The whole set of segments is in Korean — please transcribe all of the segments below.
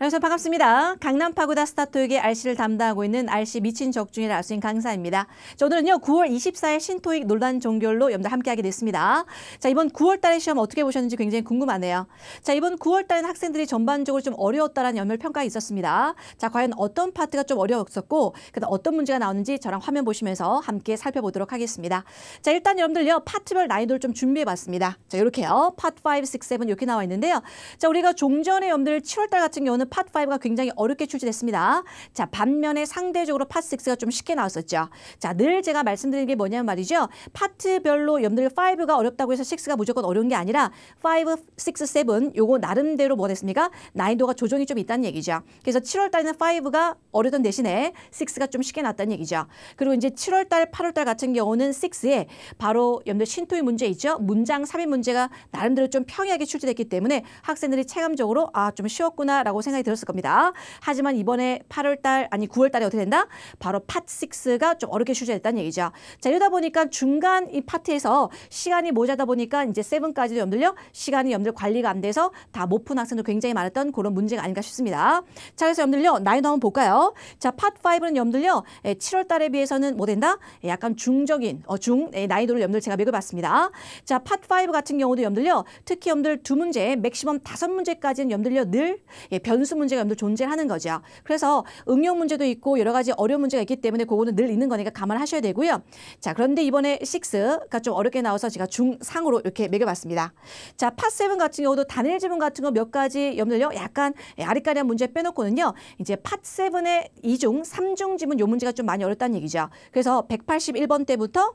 여러분 반갑습니다. 강남 파고다 스타토익의 RC를 담당하고 있는 RC 미친 적중일 알수인 강사입니다. 자, 오늘은요 9월 24일 신토익 논란 종결로 여러분들 함께하게 됐습니다. 자 이번 9월달에 시험 어떻게 보셨는지 굉장히 궁금하네요. 자 이번 9월달에는 학생들이 전반적으로 좀 어려웠다라는 연멸 평가가 있었습니다. 자 과연 어떤 파트가 좀 어려웠었고 그 어떤 문제가 나오는지 저랑 화면 보시면서 함께 살펴보도록 하겠습니다. 자 일단 여러분들요 파트별 난이도를 좀 준비해봤습니다. 자 이렇게요 파트 5, 6, 7 이렇게 나와 있는데요. 자 우리가 종전에 여러분들 7월달 같은 경우는 팟5가 굉장히 어렵게 출제됐습니다. 자, 반면에 상대적으로 팟6가 좀 쉽게 나왔었죠. 자, 늘 제가 말씀드리는 게 뭐냐면 말이죠. 파트별로 여러분들 5가 어렵다고 해서 6가 무조건 어려운 게 아니라 5, 6, 7 요거 나름대로 뭐 됐습니까? 난이도가 조정이 좀 있다는 얘기죠. 그래서 7월 달에는 5가 어려던 대신에 6가 좀 쉽게 났다는 얘기죠. 그리고 이제 7월 달, 8월 달 같은 경우는 6에 바로 염러분들 신토의 문제 있죠. 문장 3인 문제가 나름대로 좀 평이하게 출제됐기 때문에 학생들이 체감적으로 아, 좀 쉬웠구나라고 생각 생각이 들었을 겁니다. 하지만 이번에 8월 달 아니 9월 달에 어떻게 된다? 바로 팟6가 좀 어렵게 출제됐다는 얘기죠. 자 이러다 보니까 중간 이 파트에서 시간이 모자다 보니까 이제 7까지도 염들려 시간이 염들 관리가 안 돼서 다 못 푼 학생도 굉장히 많았던 그런 문제가 아닌가 싶습니다. 자 그래서 염들려 나이도 한번 볼까요? 자 팟5는 염들려 7월 예, 달에 비해서는 뭐 된다? 예, 약간 중적인 어, 중나이도를 예, 염들 제가 매겨봤습니다. 자 팟5 같은 경우도 염들려 특히 염들 두 문제 맥시멈 다섯 문제까지는 염들려 늘 예, 변수 준수 문제가 여러분들 존재하는 거죠. 그래서 응용 문제도 있고 여러 가지 어려운 문제가 있기 때문에 그거는 늘 있는 거니까 감안하셔야 되고요. 자, 그런데 이번에 6가 좀 어렵게 나와서 제가 중상으로 이렇게 매겨봤습니다. 자, 팟7 같은 경우도 단일 지문 같은 거 몇 가지 여러분들요. 약간 아리까리한 문제 빼놓고는요. 이제 팟7의 2중, 3중 지문 요 문제가 좀 많이 어렵다는 얘기죠. 그래서 181번 때부터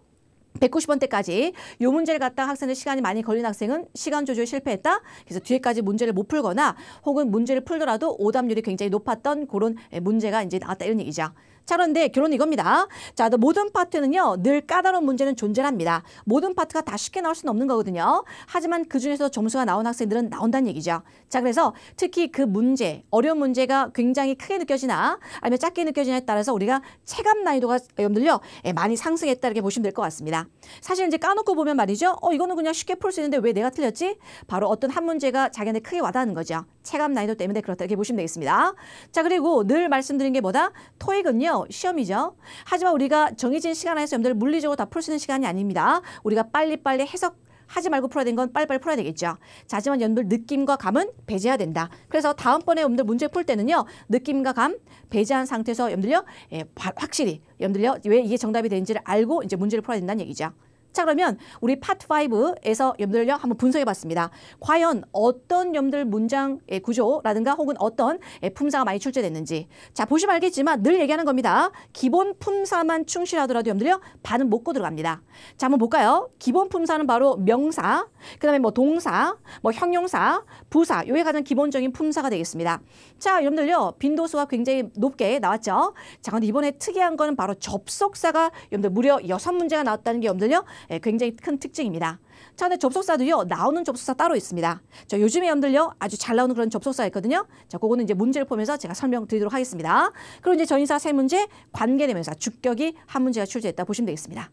1 9 0 번때까지요 문제를 갖다가 학생들 시간이 많이 걸린 학생은 시간 조절 실패했다. 그래서 뒤에까지 문제를 못 풀거나 혹은 문제를 풀더라도 오답률이 굉장히 높았던 그런 문제가 이제 나왔다 이런 얘기죠. 자, 그런데 결론은 이겁니다. 자, 모든 파트는요, 늘 까다로운 문제는 존재합니다. 모든 파트가 다 쉽게 나올 수는 없는 거거든요. 하지만 그 중에서 점수가 나온 학생들은 나온다는 얘기죠. 자, 그래서 특히 그 문제, 어려운 문제가 굉장히 크게 느껴지나 아니면 작게 느껴지냐에 따라서 우리가 체감 난이도가 여러분들요, 예, 많이 상승했다 이렇게 보시면 될 것 같습니다. 사실 이제 까놓고 보면 말이죠. 어, 이거는 그냥 쉽게 풀 수 있는데 왜 내가 틀렸지? 바로 어떤 한 문제가 자기네 크게 와닿는 거죠. 체감 난이도 때문에 그렇다 이렇게 보시면 되겠습니다. 자 그리고 늘 말씀드린 게 뭐다? 토익은요 시험이죠. 하지만 우리가 정해진 시간 안에서 여러분들 물리적으로 다 풀 수 있는 시간이 아닙니다. 우리가 빨리빨리 해석 하지 말고 풀어야 된건 빨리빨리 풀어야 되겠죠. 자, 하지만 연들 느낌과 감은 배제해야 된다. 그래서 다음번에 여러분들 문제 풀 때는요. 느낌과 감 배제한 상태에서 여러분들요. 예, 확실히 여러분들요. 왜 이게 정답이 되는지를 알고 이제 문제를 풀어야 된다는 얘기죠. 자 그러면 우리 파트 5에서 염들력 한번 분석해 봤습니다. 과연 어떤 염들 문장의 예, 구조라든가 혹은 어떤 예, 품사가 많이 출제됐는지 자 보시면 알겠지만 늘 얘기하는 겁니다. 기본 품사만 충실하더라도 염들력 반은 못고 들어갑니다. 자 한번 볼까요? 기본 품사는 바로 명사, 그 다음에 뭐 동사, 뭐 형용사, 부사 요게 가장 기본적인 품사가 되겠습니다. 자염러분들요 빈도수가 굉장히 높게 나왔죠. 자 근데 이번에 특이한 거는 바로 접속사가 염러분들 무려 여섯 문제가 나왔다는 게염러분들요 예, 굉장히 큰 특징입니다. 자, 근데 접속사도요. 나오는 접속사 따로 있습니다. 저 요즘에 연들요. 아주 잘 나오는 그런 접속사 있거든요. 자, 그거는 이제 문제를 보면서 제가 설명드리도록 하겠습니다. 그리고 이제 전인사 세 문제, 관계대명사, 주격이 한 문제가 출제했다 보시면 되겠습니다.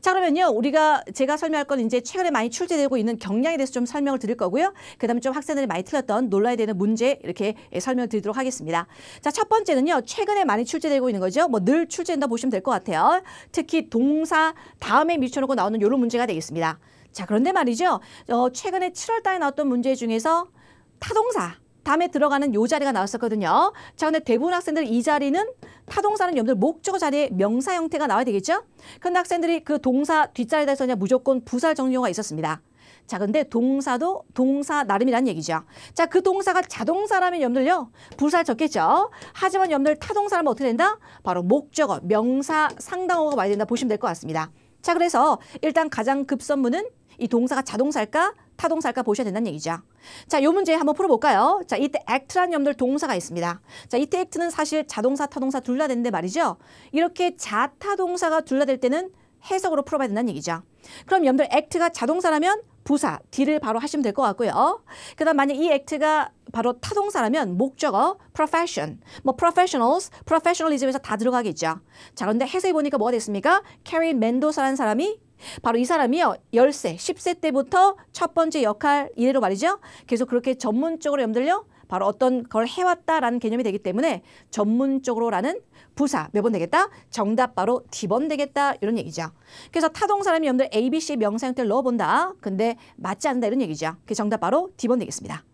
자 그러면요 우리가 제가 설명할 건 이제 최근에 많이 출제되고 있는 경향에 대해서 좀 설명을 드릴 거고요. 그다음에 좀 학생들이 많이 틀렸던 논란에 되는 문제 이렇게 예, 설명을 드리도록 하겠습니다. 자첫 번째는요 최근에 많이 출제되고 있는 거죠. 뭐 늘 출제된다 보시면 될 것 같아요. 특히 동사 다음에 밀쳐놓고 나오는 이런 문제가 되겠습니다. 자 그런데 말이죠. 어, 최근에 7월달에 나왔던 문제 중에서 타동사 다음에 들어가는 요 자리가 나왔었거든요. 자, 근데 대부분 학생들 이 자리는 타동사는 여러분들 목적어 자리에 명사 형태가 나와야 되겠죠? 그런데 학생들이 그 동사 뒷자리에 대해서 그냥 무조건 부사 정리가 있었습니다. 자, 근데 동사도 동사 나름이라는 얘기죠. 자, 그 동사가 자동사라면 염들요 부사 적겠죠. 하지만 염들 타동사라면 어떻게 된다? 바로 목적어, 명사, 상당어가 와야 된다 보시면 될 것 같습니다. 자, 그래서 일단 가장 급선무는 이 동사가 자동사일까? 타동사일까 보셔야 된다는 얘기죠. 자, 요 문제 한번 풀어볼까요? 자, 이때 act라는 염들 동사가 있습니다. 자, 이때 act는 사실 자동사, 타동사 둘다 되는데 말이죠. 이렇게 자타동사가 둘다될 때는 해석으로 풀어봐야 된다는 얘기죠. 그럼 염들 act가 자동사라면 부사, D를 바로 하시면 될 것 같고요. 그 다음 만약 이 액트가 바로 타동사라면 목적어, profession, 뭐 professionals, professionalism에서 다 들어가겠죠. 자, 그런데 해석해 보니까 뭐가 됐습니까? 캐리 멘도사라는 사람이 바로 이 사람이요. 10세, 10세 때부터 첫 번째 역할 이래로 말이죠. 계속 그렇게 전문적으로 염들려 바로 어떤 걸 해왔다라는 개념이 되기 때문에 전문적으로라는 부사 몇 번 되겠다? 정답 바로 D번 되겠다 이런 얘기죠. 그래서 타동 사람이 염들 A, B, C 명사 형태를 넣어본다. 근데 맞지 않는다 이런 얘기죠. 그 정답 바로 D번 되겠습니다.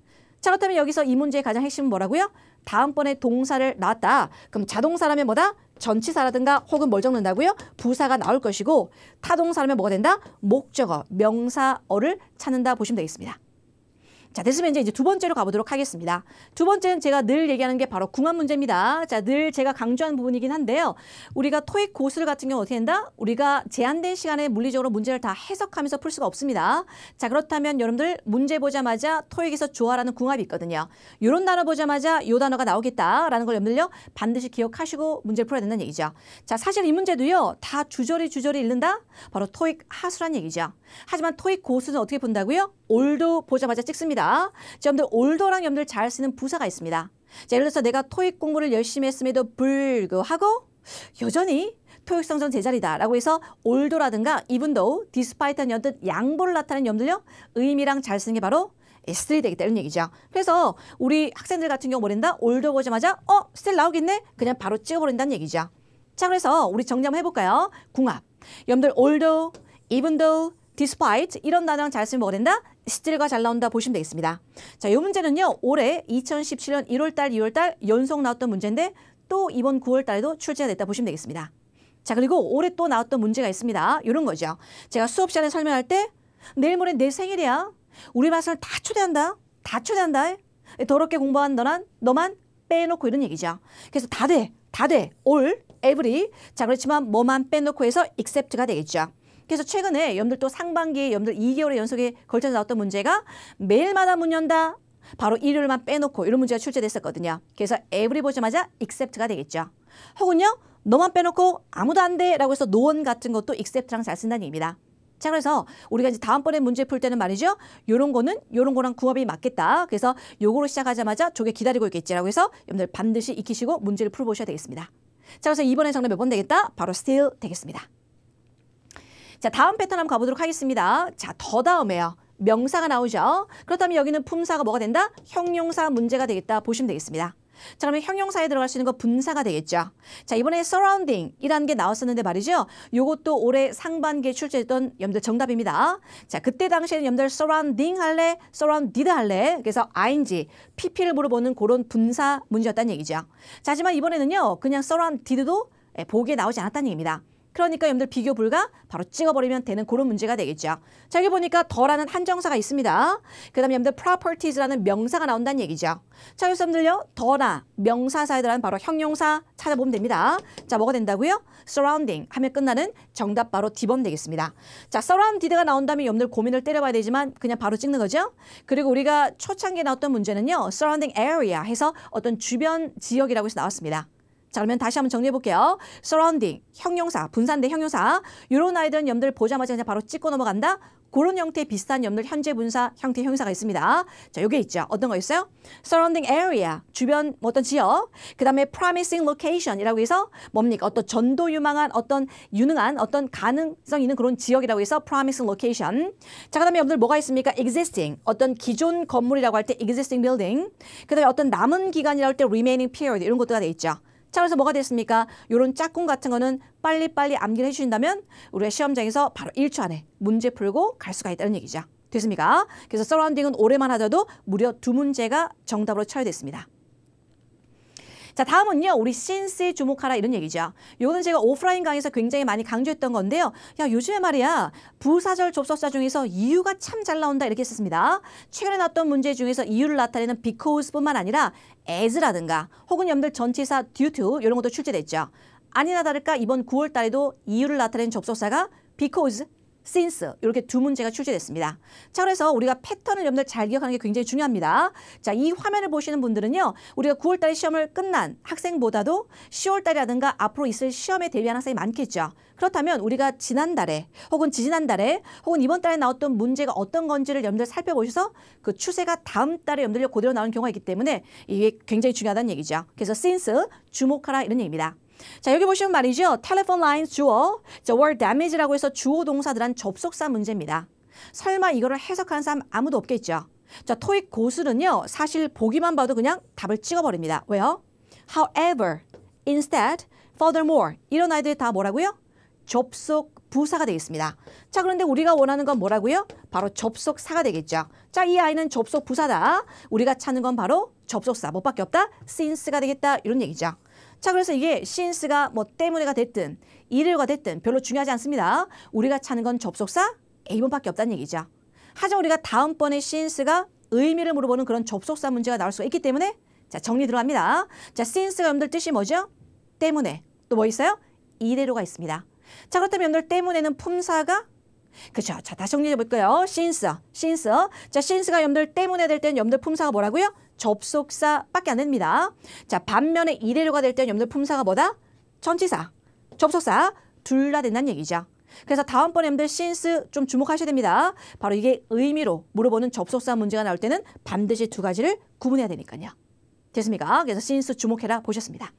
자 그렇다면 여기서 이 문제의 가장 핵심은 뭐라고요? 다음번에 동사를 나왔다. 그럼 자동사람면 뭐다? 전치사라든가 혹은 뭘 적는다고요? 부사가 나올 것이고 타동사라면 뭐가 된다? 목적어, 명사어를 찾는다 보시면 되겠습니다. 자, 됐으면 이제, 이제 두 번째로 가보도록 하겠습니다. 두 번째는 제가 늘 얘기하는 게 바로 궁합 문제입니다. 자, 늘 제가 강조한 부분이긴 한데요. 우리가 토익 고수를 같은 경우 어떻게 된다? 우리가 제한된 시간에 물리적으로 문제를 다 해석하면서 풀 수가 없습니다. 자, 그렇다면 여러분들 문제 보자마자 토익에서 좋아라는 궁합이 있거든요. 요런 단어 보자마자 요 단어가 나오겠다라는 걸 여러분들요. 반드시 기억하시고 문제를 풀어야 된다는 얘기죠. 자, 사실 이 문제도요. 다 주저리 주저리 읽는다? 바로 토익 하수란 얘기죠. 하지만 토익 고수는 어떻게 본다고요? 올도 보자마자 찍습니다. 있습니다. 자, 여러분들 올더랑 여러분들 잘 쓰는 부사가 있습니다. 자, 예를 들어서 내가 토익 공부를 열심히 했음에도 불구하고 여전히 토익 성적 제자리다라고 해서 올도라든가 이분도 디스파이트한 연뜻 양보를 나타내는 염들요 의미랑 잘 쓰는 게 바로 S3 되겠다 이런 얘기죠. 그래서 우리 학생들 같은 경우 모른다 올도 보자마자 어 스틸 나오겠네 그냥 바로 찍어버린다는 얘기죠. 자 그래서 우리 정리 한번 해볼까요? 궁합. 염들 올도, 이분도, despite 이런 단어랑 잘 쓰면 뭐가 된다? still과 잘 나온다 보시면 되겠습니다. 자, 이 문제는요. 올해 2017년 1월달, 2월달 연속 나왔던 문제인데 또 이번 9월달에도 출제가 됐다 보시면 되겠습니다. 자, 그리고 올해 또 나왔던 문제가 있습니다. 이런 거죠. 제가 수업 시간에 설명할 때 내일 모레 내 생일이야. 우리 반을 다 초대한다. 다 초대한다. 더럽게 공부한 너란 너만 빼놓고 이런 얘기죠. 그래서 다 돼. 다 돼. all, every. 자, 그렇지만 뭐만 빼놓고 해서 except가 되겠죠. 그래서 최근에 여러분들 또 상반기에 여러분들 2개월의 연속에 걸쳐서 나왔던 문제가 매일마다 문 연다. 바로 일요일만 빼놓고 이런 문제가 출제됐었거든요. 그래서 every 보자마자 except가 되겠죠. 혹은요. 너만 빼놓고 아무도 안 돼. 라고 해서 노원 같은 것도 except랑 잘 쓴다는 얘기입니다. 자 그래서 우리가 이제 다음번에 문제 풀 때는 말이죠. 요런 거는 요런 거랑 궁합이 맞겠다. 그래서 요거로 시작하자마자 저게 기다리고 있겠지라고 해서 여러분들 반드시 익히시고 문제를 풀어보셔야 되겠습니다. 자 그래서 이번에 정답 몇 번 되겠다? 바로 still 되겠습니다. 자, 다음 패턴 한번 가보도록 하겠습니다. 자, 더 다음에요. 명사가 나오죠. 그렇다면 여기는 품사가 뭐가 된다? 형용사 문제가 되겠다 보시면 되겠습니다. 자, 그러면 형용사에 들어갈 수 있는 거 분사가 되겠죠. 자, 이번에 surrounding이라는 게 나왔었는데 말이죠. 요것도 올해 상반기에 출제했던 염들 정답입니다. 자, 그때 당시에는 염들 surrounding 할래, surrounded 할래. 그래서 ing, pp를 물어보는 그런 분사 문제였다는 얘기죠. 자, 하지만 이번에는요. 그냥 surrounded도 예, 보기에 나오지 않았다는 얘기입니다. 그러니까 여러분들 비교 불가 바로 찍어버리면 되는 그런 문제가 되겠죠. 자 여기 보니까 더라는 한정사가 있습니다. 그 다음에 여러분들 properties라는 명사가 나온다는 얘기죠. 자여러분들요 더나 명사사에 들어 바로 형용사 찾아보면 됩니다. 자 뭐가 된다고요? surrounding 하면 끝나는 정답 바로 D번 되겠습니다. 자 surrounded가 나온다면 여러분들 고민을 때려봐야 되지만 그냥 바로 찍는 거죠. 그리고 우리가 초창기에 나왔던 문제는요 surrounding area 해서 어떤 주변 지역이라고 해서 나왔습니다. 자 그러면 다시 한번 정리해 볼게요. surrounding, 형용사, 분산된 형용사. 이런 아이들은 염들 보자마자 이제 바로 찍고 넘어간다. 그런 형태의 비슷한 염들 현재 분사 형태 형사가 있습니다. 자, 요게 있죠. 어떤 거 있어요? surrounding area, 주변 뭐 어떤 지역. 그다음에 promising location이라고 해서 뭡니까? 어떤 전도 유망한 어떤 유능한 어떤 가능성 있는 그런 지역이라고 해서 promising location. 자, 그다음에 염들 뭐가 있습니까? existing. 어떤 기존 건물이라고 할 때 existing building. 그다음에 어떤 남은 기간이라고 할 때 remaining period 이런 것도 다돼 있죠. 자 그래서 뭐가 됐습니까? 요런 짝꿍 같은 거는 빨리빨리 암기를 해주신다면 우리의 시험장에서 바로 1초 안에 문제 풀고 갈 수가 있다는 얘기죠. 됐습니까? 그래서 서라운딩은 오래만 하더라도 무려 두 문제가 정답으로 처리됐습니다. 자, 다음은요. 우리 신스 주목하라 이런 얘기죠. 요거는 제가 오프라인 강의에서 굉장히 많이 강조했던 건데요. 야, 요즘에 말이야. 부사절 접속사 중에서 이유가 참 잘 나온다 이렇게 했었습니다 최근에 나왔던 문제 중에서 이유를 나타내는 because뿐만 아니라 as라든가 혹은 여러분들 전치사 due to 이런 것도 출제됐죠. 아니나 다를까 이번 9월 달에도 이유를 나타낸 접속사가 because since 이렇게 두 문제가 출제됐습니다. 자 그래서 우리가 패턴을 여러분들 잘 기억하는 게 굉장히 중요합니다. 자이 화면을 보시는 분들은요. 우리가 9월달에 시험을 끝난 학생보다도 10월달이라든가 앞으로 있을 시험에 대비하는 학생이 많겠죠. 그렇다면 우리가 지난달에 혹은 지지난달에 혹은 이번 달에 나왔던 문제가 어떤 건지를 여러분들 살펴보셔서 그 추세가 다음 달에 여러분들 고대로 나오는 경우가 있기 때문에 이게 굉장히 중요하다는 얘기죠. 그래서 since 주목하라 이런 얘기입니다. 자, 여기 보시면 말이죠. telephone lines 주어, 자, were damage라고 해서 주어 동사들한 접속사 문제입니다. 설마 이거를 해석하는 사람 아무도 없겠죠. 자, 토익 고수는요. 사실 보기만 봐도 그냥 답을 찍어버립니다. 왜요? however, instead, furthermore 이런 아이들이 다 뭐라고요? 접속 부사가 되겠습니다. 자 그런데 우리가 원하는 건 뭐라고요? 바로 접속사가 되겠죠. 자 이 아이는 접속 부사다. 우리가 찾는 건 바로 접속사. 뭐밖에 없다? since가 되겠다. 이런 얘기죠. 자, 그래서 이게 since가 뭐 때문에가 됐든 이래가 됐든 별로 중요하지 않습니다. 우리가 찾는 건 접속사 A번밖에 없다는 얘기죠. 하지만 우리가 다음번에 since가 의미를 물어보는 그런 접속사 문제가 나올 수가 있기 때문에 자 정리 들어갑니다. 자 since가 여러분들 뜻이 뭐죠? 때문에 또 뭐 있어요? 이대로가 있습니다. 자 그렇다면 여러분들 때문에는 품사가 그렇죠. 자 다시 정리해 볼까요? since, since. 자 since가 여러분들 때문에 될 때는 여러분들 품사가 뭐라고요? 접속사밖에 안 됩니다. 자 반면에 이대로가 될 때는 염들 품사가 뭐다? 전치사, 접속사 둘 다 된다는 얘기죠. 그래서 다음번에 염들 since 좀 주목하셔야 됩니다. 바로 이게 의미로 물어보는 접속사 문제가 나올 때는 반드시 두 가지를 구분해야 되니까요. 됐습니까? 그래서 since 주목해라 보셨습니다.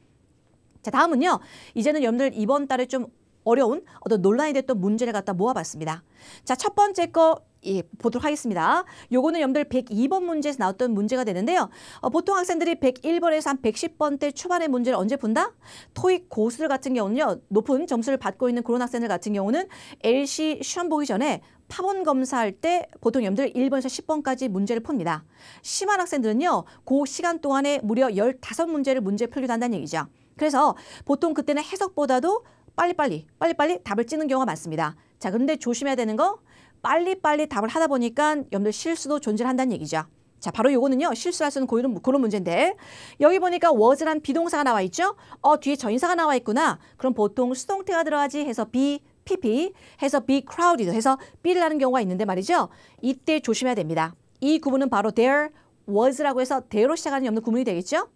자 다음은요. 이제는 여러분들 이번 달에 좀 어려운 어떤 논란이 됐던 문제를 갖다 모아봤습니다. 자, 첫 번째 거 예, 보도록 하겠습니다. 요거는 여러분들 102번 문제에서 나왔던 문제가 되는데요. 어, 보통 학생들이 101번에서 한 110번대 초반의 문제를 언제 푼다? 토익 고수들 같은 경우는요. 높은 점수를 받고 있는 그런 학생들 같은 경우는 LC 시험 보기 전에 파본 검사할 때 보통 여러분들 1번에서 10번까지 문제를 풉니다. 심한 학생들은요. 그 시간 동안에 무려 15문제를 문제 풀기도 한다는 얘기죠. 그래서 보통 그때는 해석보다도 빨리빨리 빨리빨리 답을 찌는 경우가 많습니다. 자 그런데 조심해야 되는 거 빨리빨리 답을 하다 보니까 여러분들 실수도 존재한다는 얘기죠. 자, 바로 요거는요. 실수할 수 있는 고유는 그런 문제인데 여기 보니까 was란 비동사가 나와 있죠. 어, 뒤에 전사가 인 나와 있구나. 그럼 보통 수동태가 들어가지 해서 be, pp 해서 be crowded 해서 be를 하는 경우가 있는데 말이죠. 이때 조심해야 됩니다. 이 구분은 바로 there was라고 해서 대로 시작하는 없는 구문이 되겠죠.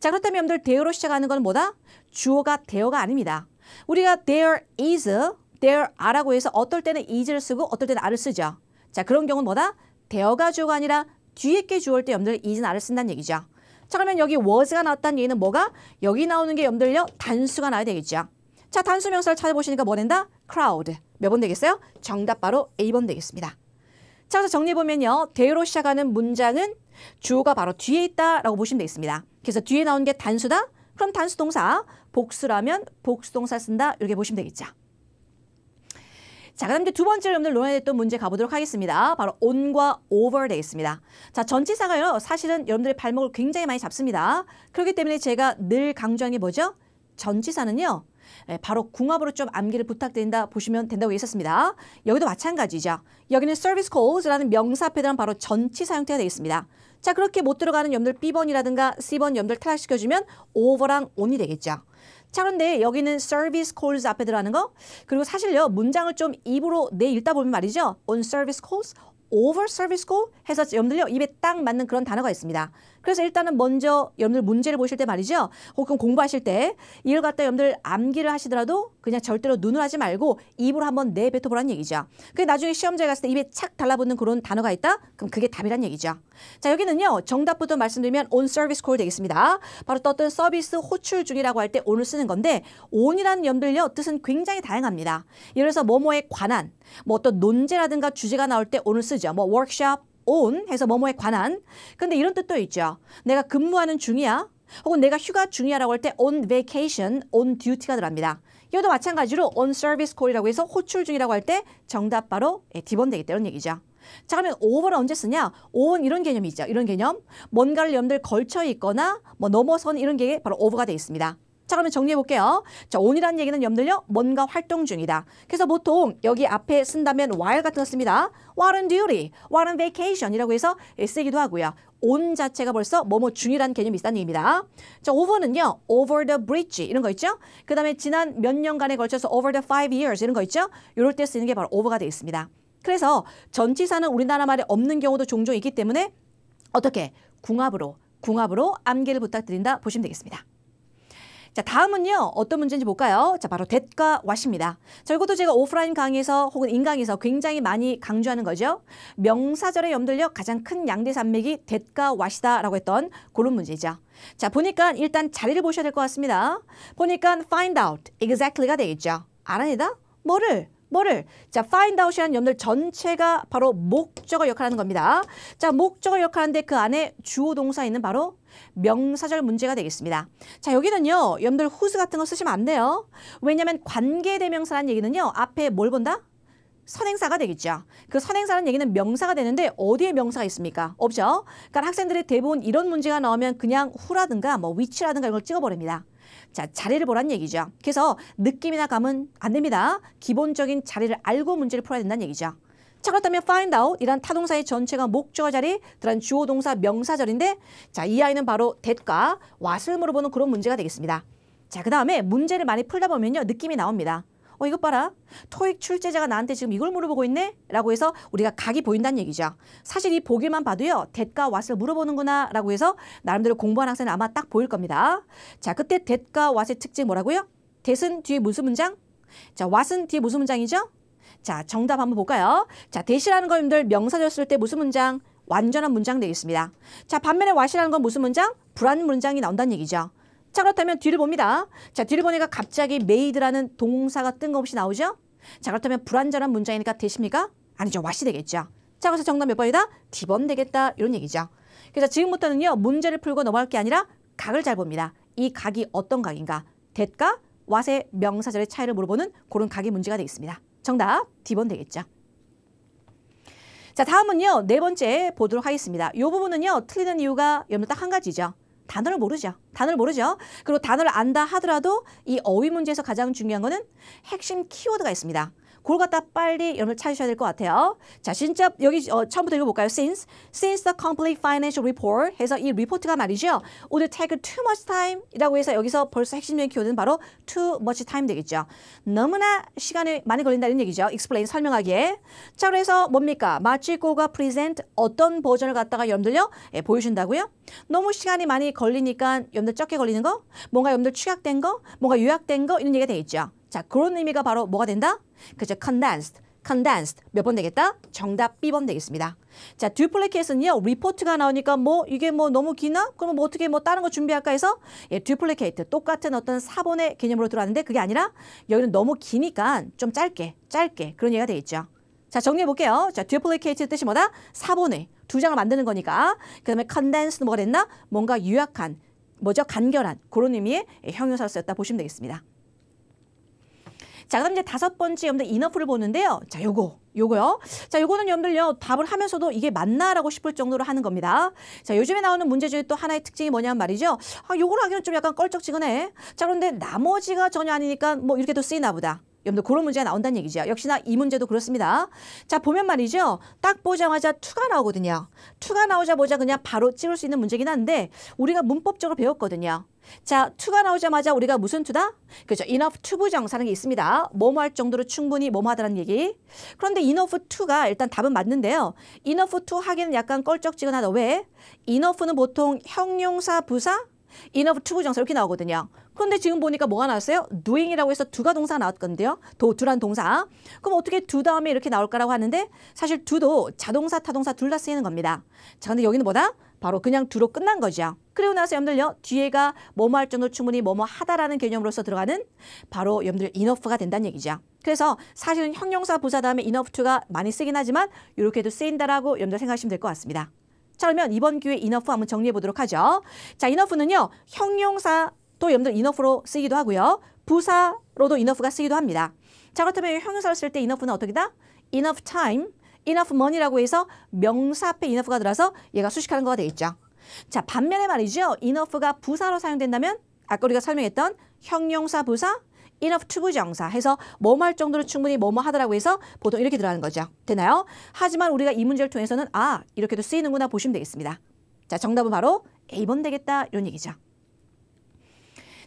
자, 그렇다면 여러분들 대로 시작하는 건 뭐다? 주어가 대어가 아닙니다. 우리가 there is, there are라고 해서 어떨 때는 is를 쓰고 어떨 때는 are를 쓰죠. 자 그런 경우는 뭐다? 대 h 가 주어가 아니라 뒤에 게 주어일 때 염들 is는 are를 쓴다는 얘기죠. 자 그러면 여기 was가 나왔다는 얘기는 뭐가? 여기 나오는 게 염들요 단수가 나와야 되겠죠. 자 단수 명사를 찾아보시니까 뭐 된다? crowd. 몇 번 되겠어요? 정답 바로 A번 되겠습니다. 자 그래서 정리해보면요. 대로 시작하는 문장은 주어가 바로 뒤에 있다라고 보시면 되겠습니다. 그래서 뒤에 나온 게 단수다? 그럼 단수동사 복수라면 복수동사 쓴다 이렇게 보시면 되겠죠. 자, 그 다음 이제 두 번째 로 오늘 논의했던 문제 가보도록 하겠습니다. 바로 on과 over 되겠습니다 자, 전치사가요. 사실은 여러분들의 발목을 굉장히 많이 잡습니다. 그렇기 때문에 제가 늘 강조한 게 뭐죠? 전치사는요. 예, 바로 궁합으로 좀 암기를 부탁드린다 보시면 된다고 했었습니다. 여기도 마찬가지죠. 여기는 service calls라는 명사 앞에 대한 바로 전치사 형태가 되겠습니다. 자 그렇게 못 들어가는 염들 B번이라든가 C번 염들 탈락시켜주면 over랑 on이 되겠죠. 자 그런데 여기는 service calls 앞에 들어가는 거 그리고 사실요 문장을 좀 입으로 내 읽다 보면 말이죠 on service calls over service call 해서 염들요 입에 딱 맞는 그런 단어가 있습니다. 그래서 일단은 먼저 여러분들 문제를 보실 때 말이죠. 혹은 공부하실 때 이걸 갖다 여러분들 암기를 하시더라도 그냥 절대로 눈을 하지 말고 입으로 한번 내뱉어보라는 얘기죠. 그게 나중에 시험장에 갔을 때 입에 착 달라붙는 그런 단어가 있다? 그럼 그게 답이란 얘기죠. 자 여기는요. 정답부터 말씀드리면 온 서비스 콜 되겠습니다. 바로 또 어떤 서비스 호출 중이라고 할때 on을 쓰는 건데 온이라는여러들요 뜻은 굉장히 다양합니다. 예를 들어서 뭐뭐에 관한 뭐 어떤 논제라든가 주제가 나올 때 on을 쓰죠. 뭐 워크숍, on 해서 뭐뭐에 관한 근데 이런 뜻도 있죠. 내가 근무하는 중이야. 혹은 내가 휴가 중이야라고 할 때 on vacation, on duty가 들어갑니다. 이것도 마찬가지로 on service call이라고 해서 호출 중이라고 할 때 정답 바로 예, D번 되겠다 이런 얘기죠. 자 그러면 over를 언제 쓰냐? on 이런 개념이 있죠. 이런 개념. 뭔가를 염들 걸쳐 있거나 뭐 넘어선 이런 게 바로 over가 되어 있습니다. 자 그러면 정리해 볼게요. 자 on이라는 얘기는 염들려 뭔가 활동 중이다. 그래서 보통 여기 앞에 쓴다면 while 같은 거 씁니다. while on duty, while on vacation이라고 해서 예, 쓰기도 하고요. on 자체가 벌써 뭐뭐 중이라는 개념이 있다는 얘기입니다. 자 over는요. over the bridge 이런 거 있죠. 그 다음에 지난 몇 년간에 걸쳐서 over the five years 이런 거 있죠. 이럴 때 쓰는 게 바로 over가 되어 있습니다. 그래서 전치사는 우리나라 말에 없는 경우도 종종 있기 때문에 어떻게 궁합으로 궁합으로 암기를 부탁드린다 보시면 되겠습니다. 자, 다음은요. 어떤 문제인지 볼까요? 자, 바로 대과 왓입니다. 자, 이것도 제가 오프라인 강의에서 혹은 인강에서 굉장히 많이 강조하는 거죠. 명사절에염들려 가장 큰 양대산맥이 대과 왓이다라고 했던 그런 문제죠. 자, 보니까 일단 자리를 보셔야 될 것 같습니다. 보니까 find out, exactly가 되겠죠. 알아내다? 뭐를? 뭐를? 자, find out이라는 염들 전체가 바로 목적어 역할하는 겁니다. 자, 목적어 역할하는데 그 안에 주어 동사 있는 바로 명사절 문제가 되겠습니다. 자 여기는요. 여러분들 후스 같은 거 쓰시면 안 돼요. 왜냐하면 관계대명사라는 얘기는요. 앞에 뭘 본다? 선행사가 되겠죠. 그 선행사라는 얘기는 명사가 되는데 어디에 명사가 있습니까? 없죠. 그러니까 학생들의 대부분 이런 문제가 나오면 그냥 후라든가 뭐 위치라든가 이걸 찍어버립니다. 자, 자리를 보란 얘기죠. 그래서 느낌이나 감은 안 됩니다. 기본적인 자리를 알고 문제를 풀어야 된다는 얘기죠. 자그다면 find out 이란 타동사의 전체가 목적어 자리 들어간 주어 동사 명사절인데 자 이 아이는 바로 대가 왓을 물어보는 그런 문제가 되겠습니다. 자 그 다음에 문제를 많이 풀다 보면요 느낌이 나옵니다. 어 이것 봐라 토익 출제자가 나한테 지금 이걸 물어보고 있네 라고 해서 우리가 각이 보인다는 얘기죠 사실 이 보기만 봐도요 대가 왓을 물어보는구나 라고 해서 나름대로 공부한 학생은 아마 딱 보일 겁니다 자 그때 대가 왓의 특징 뭐라고요? 대은 뒤에 무슨 문장? 자 왓은 뒤에 무슨 문장이죠? 자, 정답 한번 볼까요? 자, 대시라는 걸님들 명사였을 때 무슨 문장? 완전한 문장 되겠습니다. 자, 반면에 와시라는건 무슨 문장? 불안 문장이 나온다는 얘기죠. 자, 그렇다면 뒤를 봅니다. 자, 뒤를 보니까 갑자기 메이드라는 동사가 뜬금없이 나오죠? 자, 그렇다면 불안전한 문장이니까 대십니까? 아니죠. 와시 되겠죠. 자, 그래서 정답 몇 번이다? 디번 되겠다. 이런 얘기죠. 그래서 지금부터는요. 문제를 풀고 넘어갈 게 아니라 각을 잘 봅니다. 이 각이 어떤 각인가? 대가, 와세, 명사절의 차이를 물어보는 그런 각이 문제가 되겠습니다. 정답 D번 되겠죠. 자, 다음은요. 네 번째 보도록 하겠습니다. 요 부분은요. 틀리는 이유가 여러분 딱한 가지죠. 단어를 모르죠. 단어를 모르죠. 그리고 단어를 안다 하더라도 이 어휘 문제에서 가장 중요한 거는 핵심 키워드가 있습니다. 그걸 갖다 빨리 여러분 찾으셔야 될 것 같아요. 자, 진짜 여기 어, 처음부터 읽어볼까요? Since since the complete financial report 해서 이 리포트가 말이죠. w o take too much time이라고 해서 여기서 벌써 핵심적인 키워드는 바로 too much time 되겠죠. 너무나 시간이 많이 걸린다는 얘기죠. explain 설명하기에. 자, 그래서 뭡니까? 마치코가 present 어떤 버전을 갖다가 여러분들요 예, 보여준다고요? 너무 시간이 많이 걸리니까 여러분들 적게 걸리는 거, 뭔가 여러분들 취약된 거, 뭔가 요약된 거 이런 얘기가 돼 있죠. 자, 그런 의미가 바로 뭐가 된다? 그죠? condensed. condensed 몇 번 되겠다? 정답 B번 되겠습니다. 자, duplicate는요. 리포트가 나오니까 뭐 이게 뭐 너무 기나? 그럼 뭐 어떻게 뭐 다른 거 준비할까 해서 예, duplicate 똑같은 어떤 4번의 개념으로 들어왔는데 그게 아니라 여기는 너무 기니까 좀 짧게 짧게 그런 얘기가 되겠죠. 자, 정리해 볼게요. 자, duplicate의 뜻이 뭐다? 4번의 두 장을 만드는 거니까. 그다음에 condensed는 뭐가 됐나? 뭔가 유약한 뭐죠? 간결한 그런 의미의 형용사로 쓰였다 보시면 되겠습니다. 자, 그럼 이제 다섯 번째 여러분들 인어풀을 보는데요. 자, 요거. 요거요. 자, 요거는 여러분들요. 답을 하면서도 이게 맞나라고 싶을 정도로 하는 겁니다. 자, 요즘에 나오는 문제주의 또 하나의 특징이 뭐냐면 말이죠. 아, 요걸 하기는 좀 약간 껄쩍지근해. 자, 그런데 나머지가 전혀 아니니까 뭐 이렇게 도 쓰이나 보다. 여러분들 그런 문제가 나온다는 얘기죠. 역시나 이 문제도 그렇습니다. 자 보면 말이죠. 딱 보자마자 투가 나오거든요. 투가 나오자마자 그냥 바로 찍을 수 있는 문제긴 한데 우리가 문법적으로 배웠거든요. 자, 투가 나오자마자 우리가 무슨 투다? 그렇죠. enough to 부정사는 게 있습니다. 뭐뭐 할 정도로 충분히 뭐뭐 하다라는 얘기. 그런데 enough to가 일단 답은 맞는데요. enough to 하기는 약간 껄쩍지근하다. 왜? enough는 보통 형용사, 부사, enough to 부정사 이렇게 나오거든요. 그런데 지금 보니까 뭐가 나왔어요? doing이라고 해서 두가 동사 나왔건데요. 도, 두란 동사. 그럼 어떻게 두 다음에 이렇게 나올까라고 하는데 사실 두도 자동사, 타동사 둘 다 쓰이는 겁니다. 자, 근데 여기는 뭐다? 바로 그냥 두로 끝난 거죠. 그리고 나서 여러분들요. 뒤에가 뭐뭐 할 정도 충분히 뭐뭐 하다라는 개념으로서 들어가는 바로 여러분들 enough가 된다는 얘기죠. 그래서 사실은 형용사 부사 다음에 enough to가 많이 쓰긴 하지만 이렇게도 쓰인다라고 여러분들 생각하시면 될 것 같습니다. 자 그러면 이번 기회에 enough 한번 정리해 보도록 하죠. 자 enough는요. 형용사 또 여러분들 enough로 쓰기도 하고요. 부사로도 enough가 쓰기도 합니다. 자 그렇다면 형용사로쓸때 enough는 어떻게다? enough time, enough money라고 해서 명사 앞에 enough가 들어서 얘가 수식하는 거가 되겠죠. 자 반면에 말이죠. enough가 부사로 사용된다면 아까 우리가 설명했던 형용사 부사, enough 투부정사 해서 뭐뭐 할 정도로 충분히 뭐뭐 하더라고 해서 보통 이렇게 들어가는 거죠. 되나요? 하지만 우리가 이 문제를 통해서는 아 이렇게도 쓰이는구나 보시면 되겠습니다. 자 정답은 바로 A번 되겠다 이런 얘기죠.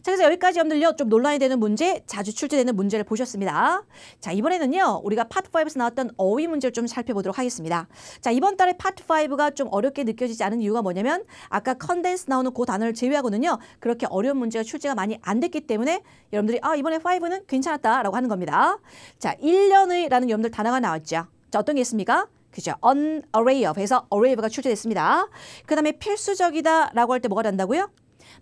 자, 그래서 여기까지 여러분들요. 좀 논란이 되는 문제, 자주 출제되는 문제를 보셨습니다. 자, 이번에는요. 우리가 파트 5에서 나왔던 어휘 문제를 좀 살펴보도록 하겠습니다. 자, 이번 달에 파트 5가 좀 어렵게 느껴지지 않은 이유가 뭐냐면 아까 컨덴스 나오는 그 단어를 제외하고는요. 그렇게 어려운 문제가 출제가 많이 안 됐기 때문에 여러분들이 아, 이번에 5는 괜찮았다라고 하는 겁니다. 자, 1년의라는 여러분들 단어가 나왔죠. 자, 어떤 게 있습니까? 그죠? an array of 해서 array of가 출제됐습니다. 그 다음에 필수적이다라고 할 때 뭐가 된다고요?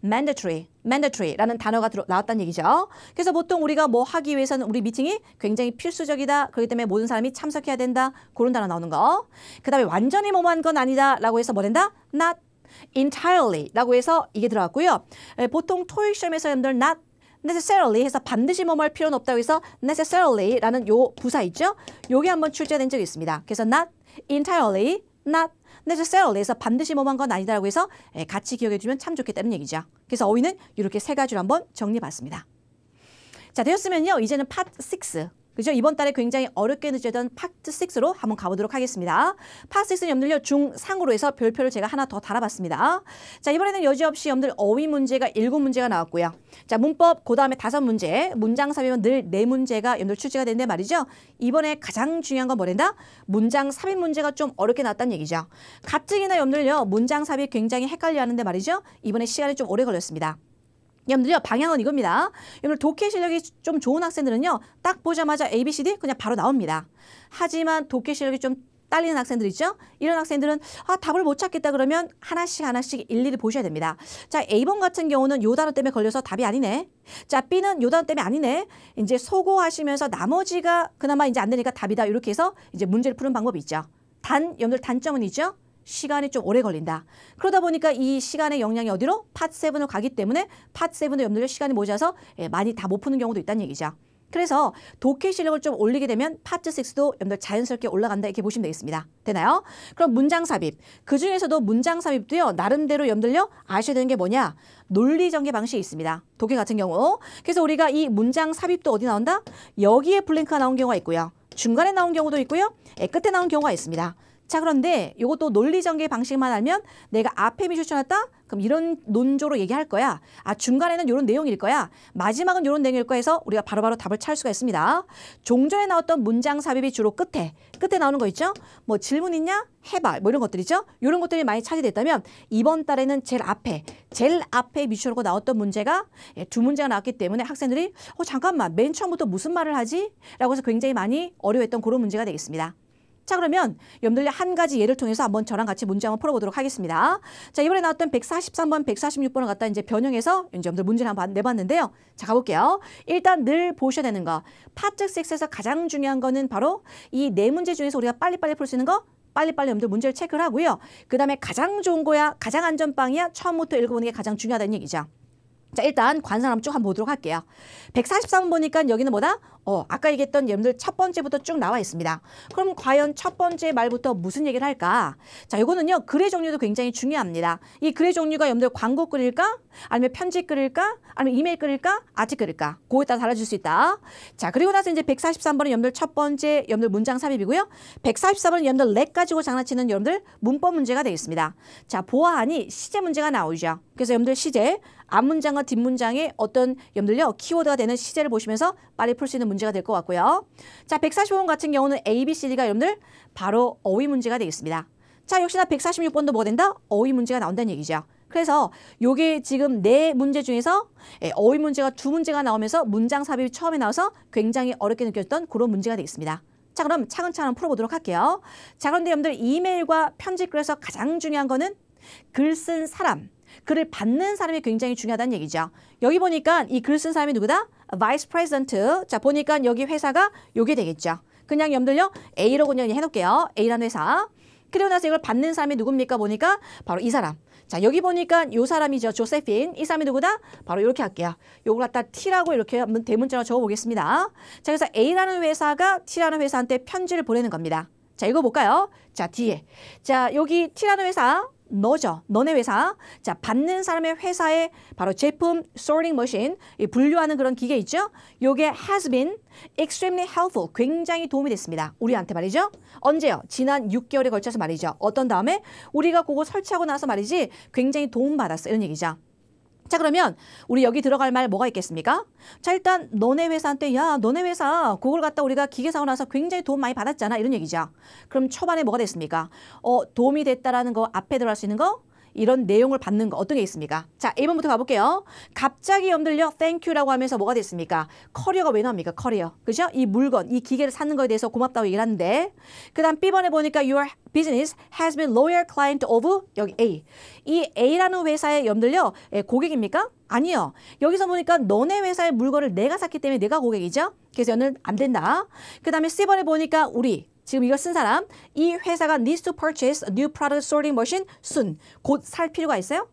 mandatory, mandatory라는 단어가 들어, 나왔다는 얘기죠. 그래서 보통 우리가 뭐 하기 위해서는 우리 미팅이 굉장히 필수적이다. 그렇기 때문에 모든 사람이 참석해야 된다. 그런 단어 나오는 거. 그 다음에 완전히 모모한 건 아니다라고 해서 뭐 된다? not entirely라고 해서 이게 들어갔고요. 예, 보통 토익 시험에서 여러분들 not necessarily 해서 반드시 뭐뭐할 필요는 없다고 해서 necessarily라는 요 부사 있죠? 요게 한번 출제된 적이 있습니다. 그래서 not entirely, not n e c e s l y 서 반드시 뭐한 건 아니다라고 해서 예, 같이 기억해 주면 참 좋겠다는 얘기죠. 그래서 어휘는 이렇게 세 가지로 한번 정리해봤습니다. 자, 되었으면요. 이제는 파트 6. 그죠? 이번 달에 굉장히 어렵게 느껴졌던 파트 6로 한번 가보도록 하겠습니다. 파트 6는 염들요 중상으로 해서 별표를 제가 하나 더 달아봤습니다. 자, 이번에는 여지없이 염들 어휘 문제가 7문제가 나왔고요. 자, 문법 그 다음에 5문제, 문장 삽입은 늘 4문제가 염들 출제가 되는데 말이죠. 이번에 가장 중요한 건 뭐랜다? 문장 삽입 문제가 좀 어렵게 나왔단 얘기죠. 가뜩이나 염들요 문장 삽입 굉장히 헷갈려 하는데 말이죠. 이번에 시간이 좀 오래 걸렸습니다. 여러분들요 방향은 이겁니다. 여러분 독해 실력이 좀 좋은 학생들은요 딱 보자마자 A, B, C, D 그냥 바로 나옵니다. 하지만 독해 실력이 좀 딸리는 학생들 있죠? 이런 학생들은 아 답을 못 찾겠다 그러면 하나씩 하나씩 일일이 보셔야 됩니다. 자 A번 같은 경우는 요 단어 때문에 걸려서 답이 아니네. 자 B는 요 단어 때문에 아니네. 이제 소고하시면서 나머지가 그나마 이제 안 되니까 답이다 이렇게 해서 이제 문제를 푸는 방법이 있죠. 단 여러분들 단점은 있죠? 시간이 좀 오래 걸린다. 그러다 보니까 이 시간의 역량이 어디로? 팟세븐으로 가기 때문에 팟세븐의 염두를 시간이 모자서 예, 많이 다 못 푸는 경우도 있다는 얘기죠. 그래서 독해 실력을 좀 올리게 되면 파트 6도 염도 자연스럽게 올라간다 이렇게 보시면 되겠습니다. 되나요? 그럼 문장 삽입. 그중에서도 문장 삽입도요. 나름대로 염들려 두 아셔야 되는 게 뭐냐? 논리 전개 방식이 있습니다. 독해 같은 경우. 그래서 우리가 이 문장 삽입도 어디 나온다? 여기에 블랭크가 나온 경우가 있고요. 중간에 나온 경우도 있고요. 예, 끝에 나온 경우가 있습니다. 자 그런데 이것도 논리 전개 방식만 알면 내가 앞에 미추천했다 그럼 이런 논조로 얘기할 거야 아 중간에는 이런 내용일 거야 마지막은 이런 내용일 거야 해서 우리가 바로바로 바로 답을 찾을 수가 있습니다 종전에 나왔던 문장 삽입이 주로 끝에 끝에 나오는 거 있죠 뭐 질문 있냐 해봐 뭐 이런 것들이죠 이런 것들이 많이 차지됐다면 이번 달에는 제일 앞에 제일 앞에 미추으로 나왔던 문제가 예, 두 문제가 나왔기 때문에 학생들이 어 잠깐만 맨 처음부터 무슨 말을 하지? 라고 해서 굉장히 많이 어려워했던 그런 문제가 되겠습니다 자 그러면 여러분들 한 가지 예를 통해서 한번 저랑 같이 문제 한번 풀어보도록 하겠습니다. 자 이번에 나왔던 143번, 146번을 갖다 이제 변형해서 이제 여러분들 문제를 한번 내봤는데요. 자 가볼게요. 일단 늘 보셔야 되는 거. 파트 6에서 가장 중요한 거는 바로 이 네 문제 중에서 우리가 빨리빨리 풀 수 있는 거 빨리빨리 여러분들 문제를 체크를 하고요. 그 다음에 가장 좋은 거야, 가장 안전빵이야 처음부터 읽어보는 게 가장 중요하다는 얘기죠. 자, 일단 관상 한번 쭉 한번 보도록 할게요. 143번 보니까 여기는 뭐다? 어, 아까 얘기했던 여러분들 첫 번째부터 쭉 나와 있습니다. 그럼 과연 첫 번째 말부터 무슨 얘기를 할까? 자, 이거는요. 글의 종류도 굉장히 중요합니다. 이 글의 종류가 여러분들 광고 글일까? 아니면 편지 글일까? 아니면 이메일 글일까? 아트 글일까? 그거에 따라 달라질 수 있다. 자, 그리고 나서 이제 143번은 여러분들 첫 번째 여러분들 문장 삽입이고요. 144번은 여러분들 렉 가지고 장난치는 여러분들 문법 문제가 되겠습니다. 자, 보아하니 시제 문제가 나오죠. 그래서 여러분들 시제 앞문장과 뒷문장의 어떤 염들요 키워드가 되는 시제를 보시면서 빨리 풀 수 있는 문제가 될 것 같고요. 자, 145번 같은 경우는 A, B, C, D가 여러분들 바로 어휘 문제가 되겠습니다. 자, 역시나 146번도 뭐가 된다? 어휘 문제가 나온다는 얘기죠. 그래서 요게 지금 네 문제 중에서 예, 어휘 문제가 두 문제가 나오면서 문장 삽입이 처음에 나와서 굉장히 어렵게 느껴졌던 그런 문제가 되겠습니다. 자 그럼 차근차근 풀어보도록 할게요. 자 그런데 여러분들 이메일과 편집글에서 가장 중요한 거는 글 쓴 사람 글을 받는 사람이 굉장히 중요하다는 얘기죠. 여기 보니까 이 글 쓴 사람이 누구다? Vice President. 자 보니까 여기 회사가 요게 되겠죠. 그냥 염들려 A로 그냥 해놓을게요. A라는 회사. 그리고 나서 이걸 받는 사람이 누굽니까? 보니까 바로 이 사람. 자 여기 보니까 요 사람이죠. 조세핀. 이 사람이 누구다? 바로 이렇게 할게요. 요걸 갖다 T라고 이렇게 한번 대문자로 적어보겠습니다. 자 그래서 A라는 회사가 T라는 회사한테 편지를 보내는 겁니다. 자 읽어볼까요? 자 뒤에. 자 여기 T라는 회사 너죠. 너네 회사. 자, 받는 사람의 회사에 바로 제품 sorting machine, 분류하는 그런 기계 있죠. 요게 has been extremely helpful, 굉장히 도움이 됐습니다. 우리한테 말이죠. 언제요? 지난 6개월에 걸쳐서 말이죠. 어떤 다음에 우리가 그거 설치하고 나서 말이지 굉장히 도움받았어. 이런 얘기죠. 자 그러면 우리 여기 들어갈 말 뭐가 있겠습니까? 자 일단 너네 회사한테 야 너네 회사 그걸 갖다 우리가 기계 사고 나서 굉장히 도움 많이 받았잖아 이런 얘기죠. 그럼 초반에 뭐가 됐습니까? 어 도움이 됐다라는 거 앞에 들어갈 수 있는 거 이런 내용을 받는 거 어떤 게 있습니까? 자, 1번부터 가볼게요. 갑자기 염들려 땡큐라고 하면서 뭐가 됐습니까? 커리어가 왜 나옵니까? 커리어. 그죠? 이 물건, 이 기계를 사는 거에 대해서 고맙다고 얘기를 하는데 그 다음 B번에 보니까 your business has been loyal client of 여기 A. 이 A라는 회사에 염들려 예, 고객입니까? 아니요. 여기서 보니까 너네 회사의 물건을 내가 샀기 때문에 내가 고객이죠. 그래서 얘는 안 된다. 그 다음에 C번에 보니까 우리 지금 이거쓴 사람 이 회사가 needs to purchase a new product sorting machine soon 곧 살 필요가 있어요?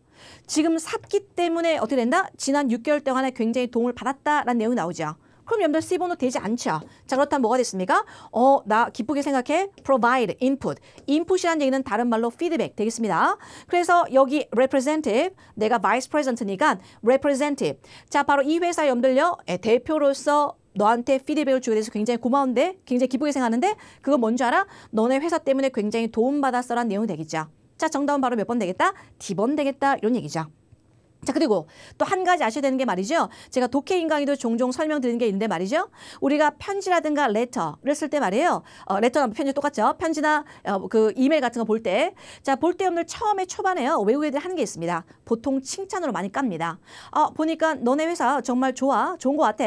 지금 샀기 때문에 어떻게 된다? 지난 6개월 동안에 굉장히 도움을 받았다라는 내용이 나오죠. 그럼 여러분들 C번호 되지 않죠. 자 그렇다면 뭐가 됐습니까? 어, 나 기쁘게 생각해. provide, input. input이라는 얘기는 다른 말로 피드백 되겠습니다. 그래서 여기 representative, 내가 vice president니까 representative. 자 바로 이 회사 연결요 예, 대표로서 너한테 피드백을 주게 돼서 굉장히 고마운데 굉장히 기쁘게 생각하는데 그건 뭔줄 알아? 너네 회사 때문에 굉장히 도움받았어라는 내용이 되겠죠. 자 정답은 바로 몇 번 되겠다? D번 되겠다 이런 얘기죠. 자 그리고 또 한 가지 아셔야 되는 게 말이죠. 제가 독해인 강의도 종종 설명드리는 게 있는데 말이죠. 우리가 편지라든가 레터를 쓸 때 말이에요. 어, 레터나 편지 똑같죠. 편지나 어, 그 이메일 같은 거 볼 때. 자, 볼때 오늘 처음에 초반에요. 외국 애들이 하는 게 있습니다. 보통 칭찬으로 많이 깝니다. 어, 보니까 너네 회사 정말 좋아. 좋은 것 같아.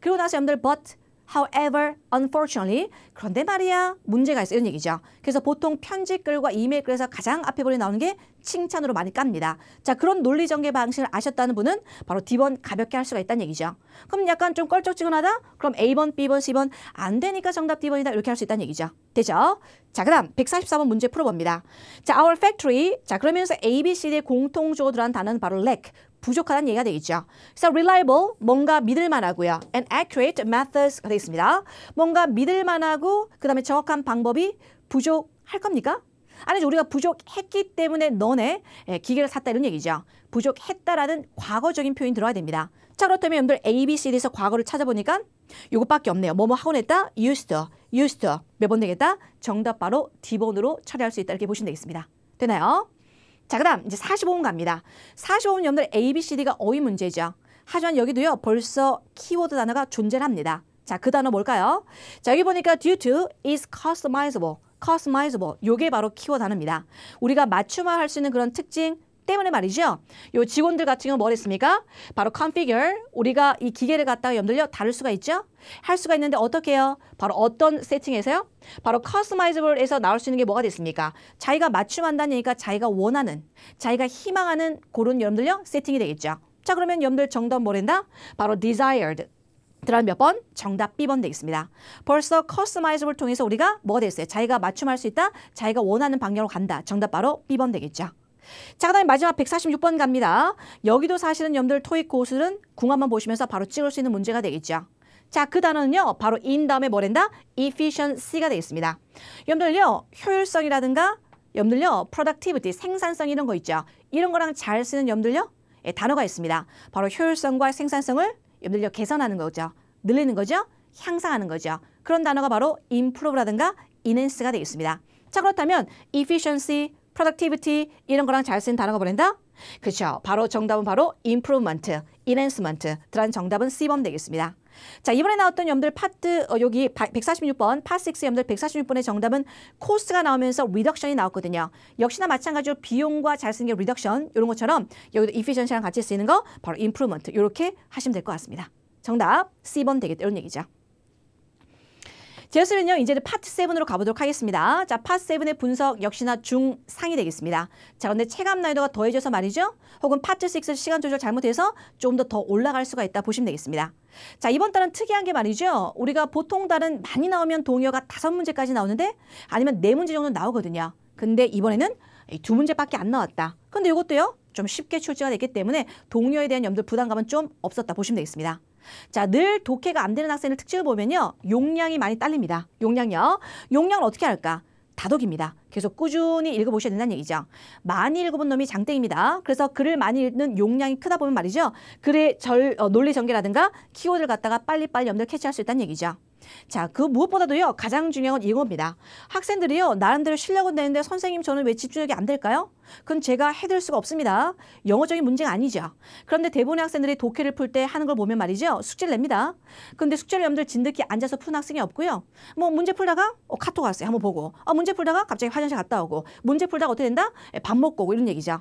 그리고 나서 여러분들 but However, unfortunately, 그런데 말이야 문제가 있어 이런 얘기죠. 그래서 보통 편집 글과 이메일 글에서 가장 앞에 번이 나오는 게 칭찬으로 많이 깝니다. 자 그런 논리 전개 방식을 아셨다는 분은 바로 D번 가볍게 할 수가 있다는 얘기죠. 그럼 약간 좀 껄쩍지근하다? 그럼 A번, B번, C번 안 되니까 정답 D번이다 이렇게 할 수 있다는 얘기죠. 되죠? 자 그다음 144번 문제 풀어봅니다. 자 our factory 자 그러면서 A, B, C, D 공통적으로 들어간 단어는 바로 lack 부족하다는 얘기가 되겠죠. 그래서 reliable 뭔가 믿을만하고요. and accurate methods 되어 습니다 뭔가 믿을만하고 그 다음에 정확한 방법이 부족할 겁니까? 아니 우리가 부족했기 때문에 너네 예, 기계를 샀다 이런 얘기죠. 부족했다라는 과거적인 표현이 들어야 됩니다. 자 그렇다면 여러분들 A, B, C에서 과거를 찾아보니까 요것밖에 없네요. 뭐뭐 하곤 했다? used to, used to. 몇번 되겠다? 정답 바로 D번으로 처리할 수 있다 이렇게 보시면 되겠습니다. 되나요? 자, 그 다음 이제 45번 갑니다. 45번 여러분들 A, B, C, D가 어휘 문제죠. 하지만 여기도요 벌써 키워드 단어가 존재합니다. 자, 그 단어 뭘까요? 자, 여기 보니까 due to is customizable. customizable. 요게 바로 키워드 단어입니다. 우리가 맞춤화 할 수 있는 그런 특징, 때문에 말이죠. 요 직원들 같은 경우 뭘 했습니까? 바로 configure 우리가 이 기계를 갖다가 염들려 다룰 수가 있죠. 할 수가 있는데 어떻게 해요? 바로 어떤 세팅에서요? 바로 커스마이즈블에서 나올 수 있는 게 뭐가 됐습니까? 자기가 맞춤한다는 얘기가 자기가 원하는, 자기가 희망하는 그런 염러분들요 세팅이 되겠죠. 자 그러면 염러분들 정답 뭐랜다? 바로 desired. 드란 몇 번? 정답 B번 되겠습니다. 벌써 커스마이즈블 통해서 우리가 뭐가 됐어요? 자기가 맞춤할 수 있다? 자기가 원하는 방향으로 간다. 정답 바로 B번 되겠죠. 자, 그 다음에 마지막 146번 갑니다. 여기도 사실은 염러분들 토익 고수는 궁합만 보시면서 바로 찍을 수 있는 문제가 되겠죠. 자, 그 단어는요. 바로 in 다음에 뭐랜다? efficiency가 되겠습니다. 염러분들요 효율성이라든가 염러분들요 productivity, 생산성 이런 거 있죠. 이런 거랑 잘 쓰는 염러분들요 예, 단어가 있습니다. 바로 효율성과 생산성을 염러분들요 개선하는 거죠. 늘리는 거죠. 향상하는 거죠. 그런 단어가 바로 improve라든가 enhance가 되겠습니다. 자, 그렇다면 efficiency, productivity 이런 거랑 잘쓰는 단어가 보낸다그쵸 바로 정답은 바로 improvement, enhancement. 들한 정답은 C번 되겠습니다. 자, 이번에 나왔던 염들 파트 어, 여기 146번 파트 6 염들 146번의 정답은 코스가 나오면서 리덕션이 나왔거든요. 역시나 마찬가지로 비용과 잘 쓰는 게 리덕션 이런 것처럼 여기도 efficiency랑 같이 쓰이는 거 바로 improvement 이렇게 하시면 될 것 같습니다. 정답 C번 되겠다 이런 얘기죠. 제수는요 이제 파트 세븐으로 가보도록 하겠습니다. 자, 파트 세븐의 분석 역시나 중상이 되겠습니다. 자, 그런데 체감 난이도가 더해져서 말이죠. 혹은 파트 6에서 시간 조절 잘못해서 좀금더더 올라갈 수가 있다 보시면 되겠습니다. 자, 이번 달은 특이한 게 말이죠. 우리가 보통 달은 많이 나오면 동요가 다섯 문제까지 나오는데 아니면 네 문제 정도 나오거든요. 근데 이번에는 두 문제밖에 안 나왔다. 근데 이것도요. 좀 쉽게 출제가 됐기 때문에 동료에 대한 염두 부담감은 좀 없었다 보시면 되겠습니다. 자, 늘 독해가 안 되는 학생의 특징을 보면요. 용량이 많이 딸립니다. 용량요. 용량을 어떻게 할까? 다독입니다. 계속 꾸준히 읽어보셔야 된다는 얘기죠. 많이 읽어본 놈이 장땡입니다. 그래서 글을 많이 읽는 용량이 크다 보면 말이죠. 글의 절, 어, 논리 전개라든가 키워드를 갖다가 빨리빨리 염두를 캐치할 수 있다는 얘기죠. 자, 그 무엇보다도요, 가장 중요한 건 이겁니다. 학생들이요, 나름대로 실력은 되는데 선생님 저는 왜 집중력이 안 될까요? 그건 제가 해드릴 수가 없습니다. 영어적인 문제가 아니죠. 그런데 대부분의 학생들이 독해를 풀 때 하는 걸 보면 말이죠. 숙제를 냅니다. 그런데 숙제를 염들 진득히 앉아서 푸는 학생이 없고요. 뭐 문제 풀다가 어, 카톡 왔어요. 한번 보고. 아, 문제 풀다가 갑자기 화장실 갔다 오고. 문제 풀다가 어떻게 된다? 예, 밥 먹고 고 이런 얘기죠.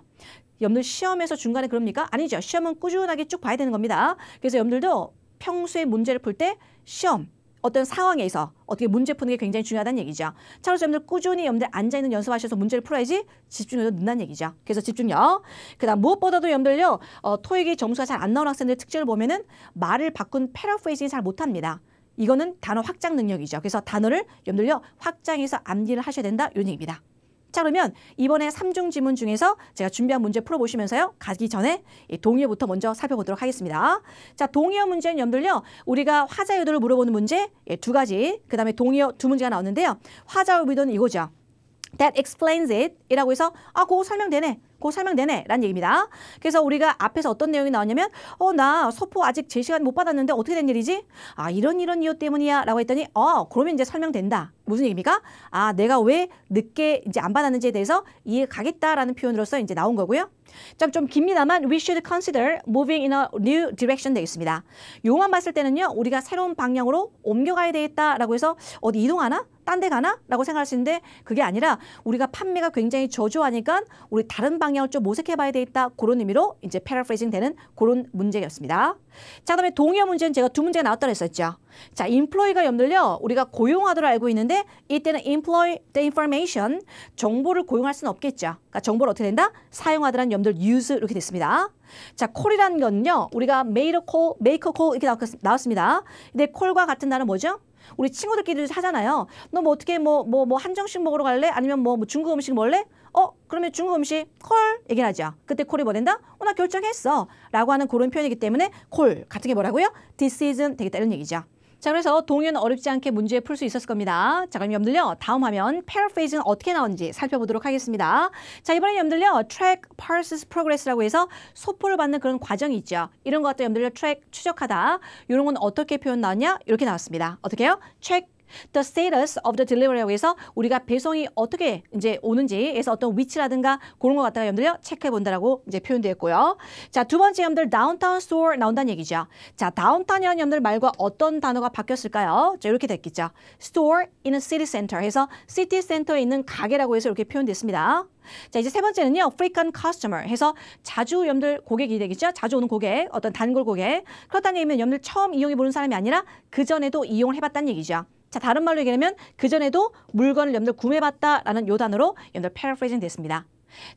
염들 시험에서 중간에 그럽니까? 아니죠. 시험은 꾸준하게 쭉 봐야 되는 겁니다. 그래서 염들도 평소에 문제를 풀 때 시험, 어떤 상황에서 어떻게 문제 푸는 게 굉장히 중요하다는 얘기죠. 차로서 여러들 꾸준히 여러분들 앉아있는 연습하셔서 문제를 풀어야지 집중력도 는다는 얘기죠. 그래서 집중력. 그 다음 무엇보다도 여러분들요. 어, 토익이 점수가 잘 안나오는 학생들의 특징을 보면은 말을 바꾼 패러페이징이잘 못합니다. 이거는 단어 확장 능력이죠. 그래서 단어를 여러분들요. 확장해서 암기를 하셔야 된다. 이런 얘기입니다. 자 그러면 이번에 삼중 지문 중에서 제가 준비한 문제 풀어보시면서요. 가기 전에 동의어부터 먼저 살펴보도록 하겠습니다. 자 동의어 문제는 염들요. 우리가 화자 의도를 물어보는 문제 예, 두 가지 그 다음에 동의어 두 문제가 나왔는데요. 화자 의도는 이거죠. That explains it 이라고 해서 아 그거 설명되네 그거 설명되네 라는 얘기입니다. 그래서 우리가 앞에서 어떤 내용이 나왔냐면 어 나소포 아직 제 시간 못 받았는데 어떻게 된 일이지? 아 이런 이런 이유 때문이야 라고 했더니 어 그러면 이제 설명된다. 무슨 얘기입니까? 아 내가 왜 늦게 이제 안 받았는지에 대해서 이해 가겠다라는 표현으로써 이제 나온 거고요. 좀, 좀 깁니다만 we should consider moving in a new direction 되어 습니다 요만 봤을 때는요. 우리가 새로운 방향으로 옮겨가야 되겠다라고 해서 어디 이동하나? 딴 데 가나? 라고 생각할 수 있는데 그게 아니라 우리가 판매가 굉장히 저조하니까 우리 다른 방향을 좀 모색해봐야 되겠다. 그런 의미로 이제 패러프레이징 되는 그런 문제였습니다. 자, 그다음에 동의어 문제는 제가 두 문제가 나왔다고 했었죠. 자, e m p l 가 염들려 우리가 고용하도록 알고 있는데 이때는 employ the information 정보를 고용할 수는 없겠죠. 그러니까 정보를 어떻게 된다? 사용하더라는 여러분들 use 이렇게 됐습니다. 자, 콜이라는 건요. 우리가 made a call, make a call 이렇게 나왔습니다. 근데 콜과 같은 단어 뭐죠? 우리 친구들끼리 하잖아요. 너 뭐 어떻게 뭐뭐뭐 한정식 먹으러 갈래? 아니면 뭐, 뭐 중국 음식 먹을래? 어, 그러면 중국 음식 콜 얘기를 하죠. 그때 콜이 뭐 된다? 어, 나 결정했어. 라고 하는 그런 표현이기 때문에 콜 같은 게 뭐라고요? 디 h i s 되겠다 이런 얘기죠. 자, 그래서 동요는 어렵지 않게 문제 풀 수 있었을 겁니다. 자, 그럼 염들요 다음 화면 paraphras는 어떻게 나오는지 살펴보도록 하겠습니다. 자, 이번에 염들요 track parses progress라고 해서 소포를 받는 그런 과정이 있죠. 이런 것도 염들요 track 추적하다. 이런 건 어떻게 표현 나왔냐? 이렇게 나왔습니다. 어떻게 해요? check the status of the delivery라고 해서 우리가 배송이 어떻게 이제 오는지에서 어떤 위치라든가 그런 것 갖다가 여러분들 체크해 본다라고 이제 표현되었고요. 자, 두 번째 여러분들 다운타운 스토어 n 나온다는 얘기죠. 자, 다운타 n t o 이라는 여러분들 말과 어떤 단어가 바뀌었을까요? 자, 이렇게 됐겠죠. store in a city center 해서 city center에 있는 가게라고 해서 이렇게 표현됐습니다. 자 이제 세 번째는요 frequent customer 해서 자주 염들 고객이 되겠죠 자주 오는 고객 어떤 단골 고객 그렇다는 얘기면 염들 처음 이용해 보는 사람이 아니라 그 전에도 이용을 해봤다는 얘기죠 자 다른 말로 얘기하면 그전에도 물건을 여러분들 구매받다라는 요 단어로 여러분들 paraphrasing 됐습니다.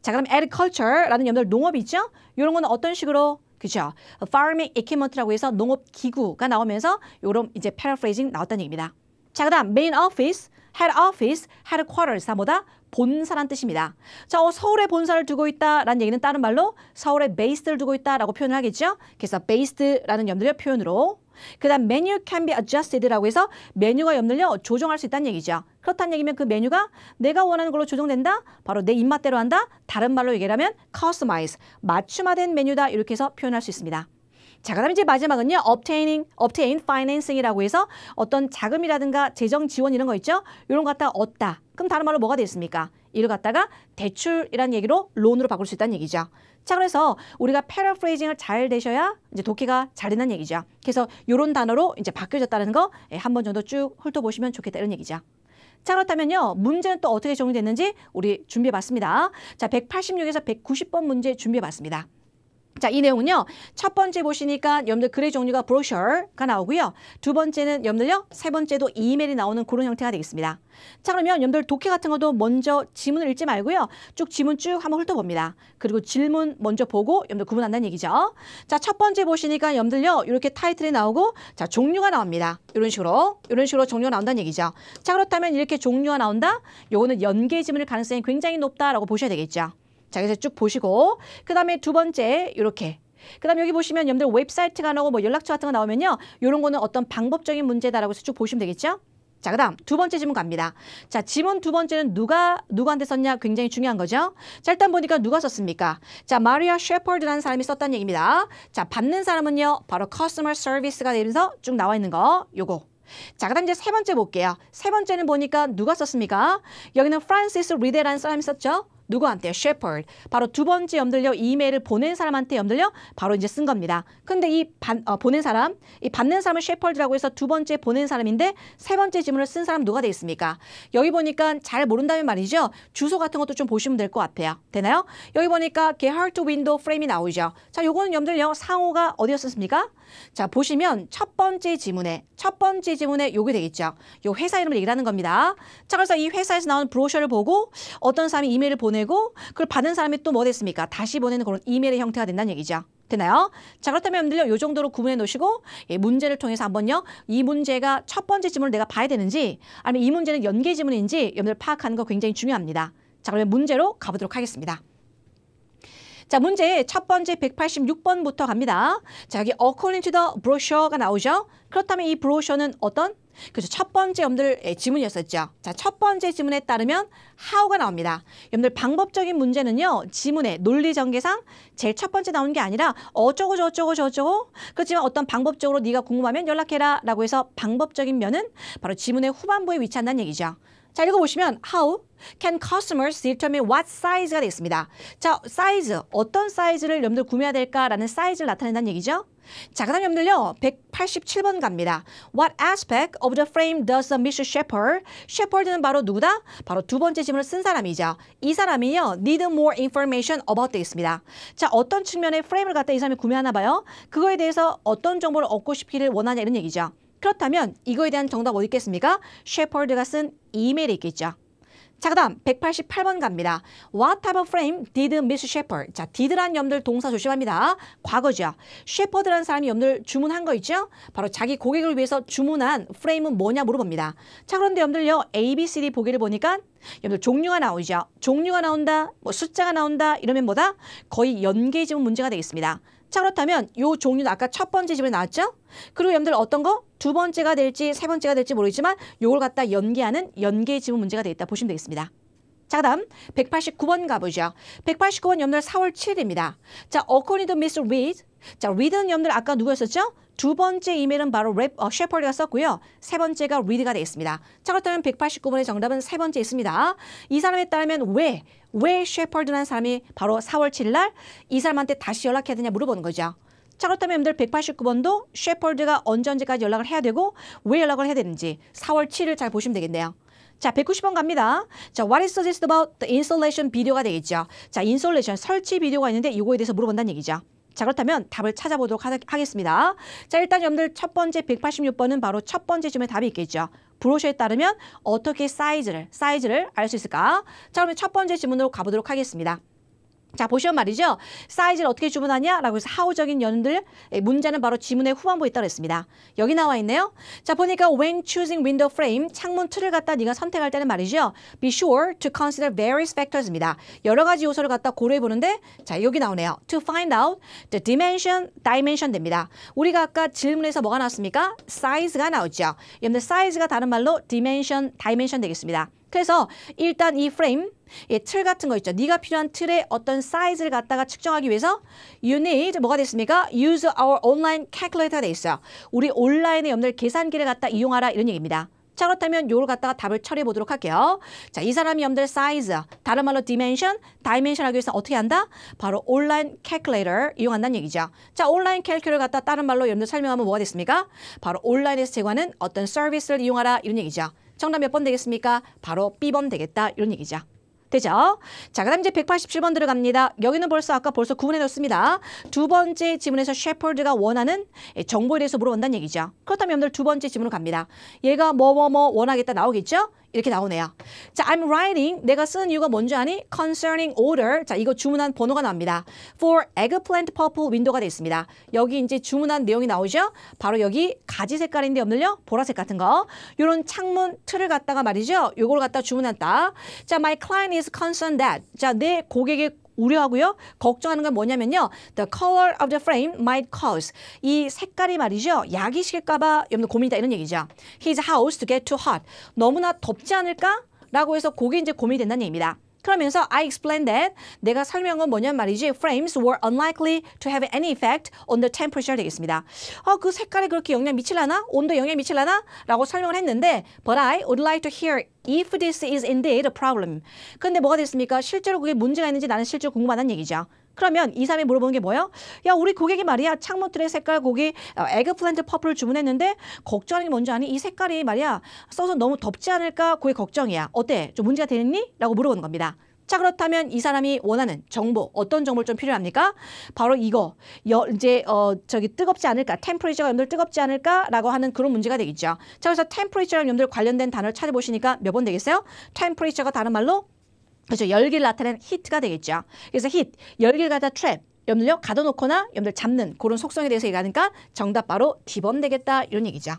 자 그럼 agriculture라는 여러분들 농업이죠. 있 이런 건 어떤 식으로 그죠? farming equipment라고 해서 농업 기구가 나오면서 요런 이제 paraphrasing 나왔다는 얘기입니다. 자 그다음 main office, head office, headquarters 다 뭐다? 본사란 뜻입니다. 자, 어, 서울에 본사를 두고 있다라는 얘기는 다른 말로 서울에 베이스를 두고 있다라고 표현을 하겠죠. 그래서 베이스라는 염들의 표현으로 그다음 메뉴 can be adjusted라고 해서 메뉴가 염려 조정할 수 있다는 얘기죠. 그렇다는 얘기면 그 메뉴가 내가 원하는 걸로 조정된다. 바로 내 입맛대로 한다. 다른 말로 얘기하면 customize, 맞춤화된 메뉴다. 이렇게 해서 표현할 수 있습니다. 자, 그다음 이제 마지막은요. obtaining, obtain financing이라고 해서 어떤 자금이라든가 재정 지원 이런 거 있죠. 이런 거 갖다 얻다. 그럼 다른 말로 뭐가 되겠습니까? 이를 갖다가 대출이라는 얘기로 론으로 바꿀 수 있다는 얘기죠. 자, 그래서 우리가 패러프레이징을 잘 되셔야 이제 독해가 잘 된다는 얘기죠. 그래서 요런 단어로 이제 바뀌어졌다는 거 한번 예, 정도 쭉 훑어보시면 좋겠다 이런 얘기죠. 자 그렇다면요 문제는 또 어떻게 정리됐는지 우리 준비해봤습니다. 자 186에서 190번 문제 준비해봤습니다. 자, 이 내용은요. 첫 번째 보시니까 여러분들 글의 종류가 브로셔가 나오고요. 두 번째는 여러분들요. 세 번째도 이메일이 나오는 그런 형태가 되겠습니다. 자, 그러면 여러분들 독해 같은 것도 먼저 지문을 읽지 말고요. 쭉 지문 쭉 한번 훑어봅니다. 그리고 질문 먼저 보고 여러분들 구분한다는 얘기죠. 자, 첫 번째 보시니까 여러분들요. 이렇게 타이틀이 나오고 자, 종류가 나옵니다. 이런 식으로 이런 식으로 종류가 나온다는 얘기죠. 자, 그렇다면 이렇게 종류가 나온다? 요거는 연계 지문일 가능성이 굉장히 높다라고 보셔야 되겠죠. 자, 그래서 쭉 보시고 그 다음에 두 번째 이렇게 그다음 여기 보시면 여러분들 웹사이트가 나오고 뭐 연락처 같은 거 나오면요. 이런 거는 어떤 방법적인 문제다라고 해서 쭉 보시면 되겠죠? 자, 그다음 두 번째 질문 갑니다. 자, 지문 두 번째는 누가 누구한테 썼냐 굉장히 중요한 거죠. 자, 일단 보니까 누가 썼습니까? 자, 마리아 셰퍼드라는 사람이 썼다는 얘기입니다. 자, 받는 사람은요. 바로 커스터 서비스가 되면서 쭉 나와 있는 거. 요거. 자, 그다음 이제 세 번째 볼게요. 세 번째는 보니까 누가 썼습니까? 여기는 프란시스 리데라는 사람이 썼죠. 누구한테? 셰퍼드. 바로 두 번째 염들려 이메일을 보낸 사람한테 염들려 바로 이제 쓴 겁니다. 근데 이 반, 어, 보낸 사람, 이 받는 사람을 셰퍼드라고 해서 두 번째 보낸 사람인데 세 번째 지문을 쓴 사람 누가 돼 있습니까? 여기 보니까 잘 모른다면 말이죠. 주소 같은 것도 좀 보시면 될 것 같아요. 되나요? 여기 보니까 게하트 윈도우 프레임이 나오죠. 자, 요거는 염들려 상호가 어디였었습니까? 자, 보시면 첫 번째 지문에 첫 번째 지문에 요게 되겠죠. 요 회사 이름을 얘기를 하는 겁니다. 자, 그래서 이 회사에서 나온 브로셔를 보고 어떤 사람이 이메일을 보내고 그걸 받은 사람이 또 뭐 됐습니까? 다시 보내는 그런 이메일의 형태가 된다는 얘기죠. 되나요? 자 그렇다면 여러분들 요 정도로 구분해 놓으시고 예, 문제를 통해서 한번요 이 문제가 첫 번째 지문을 내가 봐야 되는지 아니면 이 문제는 연계 지문인지 여러분들 파악하는 거 굉장히 중요합니다. 자 그러면 문제로 가보도록 하겠습니다. 자, 문제 첫 번째 186번부터 갑니다. 자, 여기 according to the brochure가 나오죠. 그렇다면 이브로셔는 어떤? 그래서 첫 번째 여러분들 예, 지문이었었죠. 자, 첫 번째 지문에 따르면 how가 나옵니다. 여러분들 방법적인 문제는요. 지문의 논리 전개상 제일 첫 번째 나오는 게 아니라 어쩌고 저쩌고 저쩌고 그렇지만 어떤 방법적으로 네가 궁금하면 연락해라 라고 해서 방법적인 면은 바로 지문의 후반부에 위치한다는 얘기죠. 자 읽어보시면 how can customers determine what size가 되어 있습니다. 자 size, 어떤 사이즈를 여러분들 구매해야 될까라는 사이즈를 나타낸다는 얘기죠. 자 그다음 여러분들요 187번 갑니다. What aspect of the frame does Mr. Shepard? Shepard는 바로 누구다? 바로 두 번째 질문을 쓴 사람이죠. 이 사람이요 need more information about 되어 있습니다. 자 어떤 측면의 프레임을 갖다 이 사람이 구매하나 봐요. 그거에 대해서 어떤 정보를 얻고 싶기를 원하냐 이런 얘기죠. 그렇다면 이거에 대한 정답 어디 있겠습니까? 셰퍼드가 쓴 이메일이 있겠죠. 자, 그 다음 188번 갑니다. What type of frame did Miss Shepard? 자, did란 염들 동사 조심합니다. 과거죠. Shepard라는 사람이 염들 주문한 거 있죠? 바로 자기 고객을 위해서 주문한 프레임은 뭐냐 물어봅니다. 자, 그런데 염들요. A, B, C, D 보기를 보니까 염들 종류가 나오죠. 종류가 나온다, 뭐 숫자가 나온다 이러면 뭐다? 거의 연계지문 문제가 되겠습니다. 자 그렇다면 요 종류는 아까 첫 번째 집에 나왔죠? 그리고 여러분들 어떤 거? 두 번째가 될지 세 번째가 될지 모르지만 요걸 갖다 연계하는 연계 지문 문제가 되있다 보시면 되겠습니다. 자 다음 189번 가보죠. 189번 여러분들 4월 7일입니다. 자 according to m i Reed 자 Reed는 여러분들 아까 누구였었죠? 두 번째 이메일은 바로 랩, 어, 셰퍼리가 썼고요. 세 번째가 리드가 되겠습니다. 자 그렇다면 189번의 정답은 세 번째 있습니다. 이 사람에 따르면 왜왜 셰퍼드라는 사람이 바로 4월 7일 날 이 사람한테 다시 연락해야 되냐 물어보는 거죠. 자 그렇다면 여러분들 189번도 셰퍼드가 언제 언제까지 연락을 해야 되고 왜 연락을 해야 되는지 4월 7일 잘 보시면 되겠네요. 자, 190번 갑니다. 자, what is suggested about the installation 비디오가 되겠죠. 자, installation 설치 비디오가 있는데 이거에 대해서 물어본다는 얘기죠. 자 그렇다면 답을 찾아보도록 하, 하겠습니다. 자 일단 여러분들 첫 번째 186번은 바로 첫 번째 질문에 답이 있겠죠. 브로셔에 따르면 어떻게 사이즈를 사이즈를 알 수 있을까? 자 그러면 첫 번째 질문으로 가보도록 하겠습니다. 자 보시면 말이죠. 사이즈를 어떻게 주문하냐? 라고 해서 하우적인 연들 예, 문제는 바로 지문의 후반부에 따라 했습니다 여기 나와 있네요. 자 보니까 when choosing window frame 창문 틀을 갖다 네가 선택할 때는 말이죠. be sure to consider various factors입니다. 여러 가지 요소를 갖다 고려해 보는데 자 여기 나오네요. to find out the dimension dimension 됩니다. 우리가 아까 질문에서 뭐가 나왔습니까? 사이즈가 나오죠. 여러분들 사이즈가 다른 말로 dimension dimension 되겠습니다. 그래서 일단 이 프레임, 예, 틀 같은 거 있죠. 네가 필요한 틀의 어떤 사이즈를 갖다가 측정하기 위해서 you need 뭐가 됐습니까? use our online calculator가 돼 있어요. 우리 온라인에 없는 계산기를 갖다 이용하라 이런 얘기입니다. 자 그렇다면 요걸 갖다가 답을 처리해 보도록 할게요. 자 이 사람이 염들 사이즈, 다른 말로 dimension, dimension 하기 위해서 어떻게 한다? 바로 온라인 calculator 이용한다는 얘기죠. 자 온라인 calculator 갖다 다른 말로 염들 설명하면 뭐가 됐습니까? 바로 온라인에서 제공하는 어떤 서비스를 이용하라 이런 얘기죠. 정답 몇 번 되겠습니까? 바로 B번 되겠다. 이런 얘기죠. 되죠? 자, 그 다음 이제 187번 들어갑니다. 여기는 벌써 아까 벌써 구분해 놓습니다. 두 번째 지문에서 셰퍼드가 원하는 정보에 대해서 물어본다는 얘기죠. 그렇다면 여러분들 두 번째 지문으로 갑니다. 얘가 뭐뭐뭐 뭐, 뭐 원하겠다 나오겠죠? 이렇게 나오네요. 자, I'm writing. 내가 쓰는 이유가 뭔지 아니? Concerning order. 자, 이거 주문한 번호가 나옵니다. For eggplant purple 윈도가 되어 있습니다. 여기 이제 주문한 내용이 나오죠. 바로 여기 가지 색깔인데 없는요 보라색 같은 거. 요런 창문 틀을 갖다가 말이죠. 요걸 갖다 주문한다. 자, my client is concerned that. 자, 내 고객의 우려하고요. 걱정하는 건 뭐냐면요. The color of the frame might cause 이 색깔이 말이죠. 약이 식일까봐 여러분 고민이다 이런 얘기죠. His house to get too hot. 너무나 덥지 않을까? 라고 해서 그게 이제 고민이 된다는 얘기입니다. 그러면서 I explained that 내가 설명한 건 뭐냐는 말이지 frames were unlikely to have any effect on the temperature 되겠습니다. 아, 그 색깔에 그렇게 영향 미칠라나? 온도에 영향 미칠라나? 라고 설명을 했는데 but I would like to hear if this is indeed a problem. 근데 뭐가 됐습니까? 실제로 그게 문제가 있는지 나는 실제로 궁금하다는 얘기죠. 그러면 2, 3이 물어보는 게 뭐예요? 야 우리 고객이 말이야 창문 틀의 색깔 고기 에그플랜트 어, 퍼플 주문했는데 걱정하는 게 뭔지 아니? 이 색깔이 말이야 써서 너무 덥지 않을까 그게 걱정이야. 어때? 좀 문제가 되니? 겠 라고 물어보는 겁니다. 자 그렇다면 이 사람이 원하는 정보 어떤 정보를 좀 필요합니까? 바로 이거 여, 이제 어 저기 뜨겁지 않을까 템프리처가 여러분들 뜨겁지 않을까라고 하는 그런 문제가 되겠죠. 자 그래서 템프리처랑 여러분들 관련된 단어를 찾아보시니까 몇 번 되겠어요? 템프리처가 다른 말로 그렇죠. 열기를 나타내는 히트가 되겠죠. 그래서 히트, 열기를 가다 트랩, 염들요 가둬놓거나 염들 잡는 그런 속성에 대해서 얘기하니까 정답 바로 D번 되겠다 이런 얘기죠.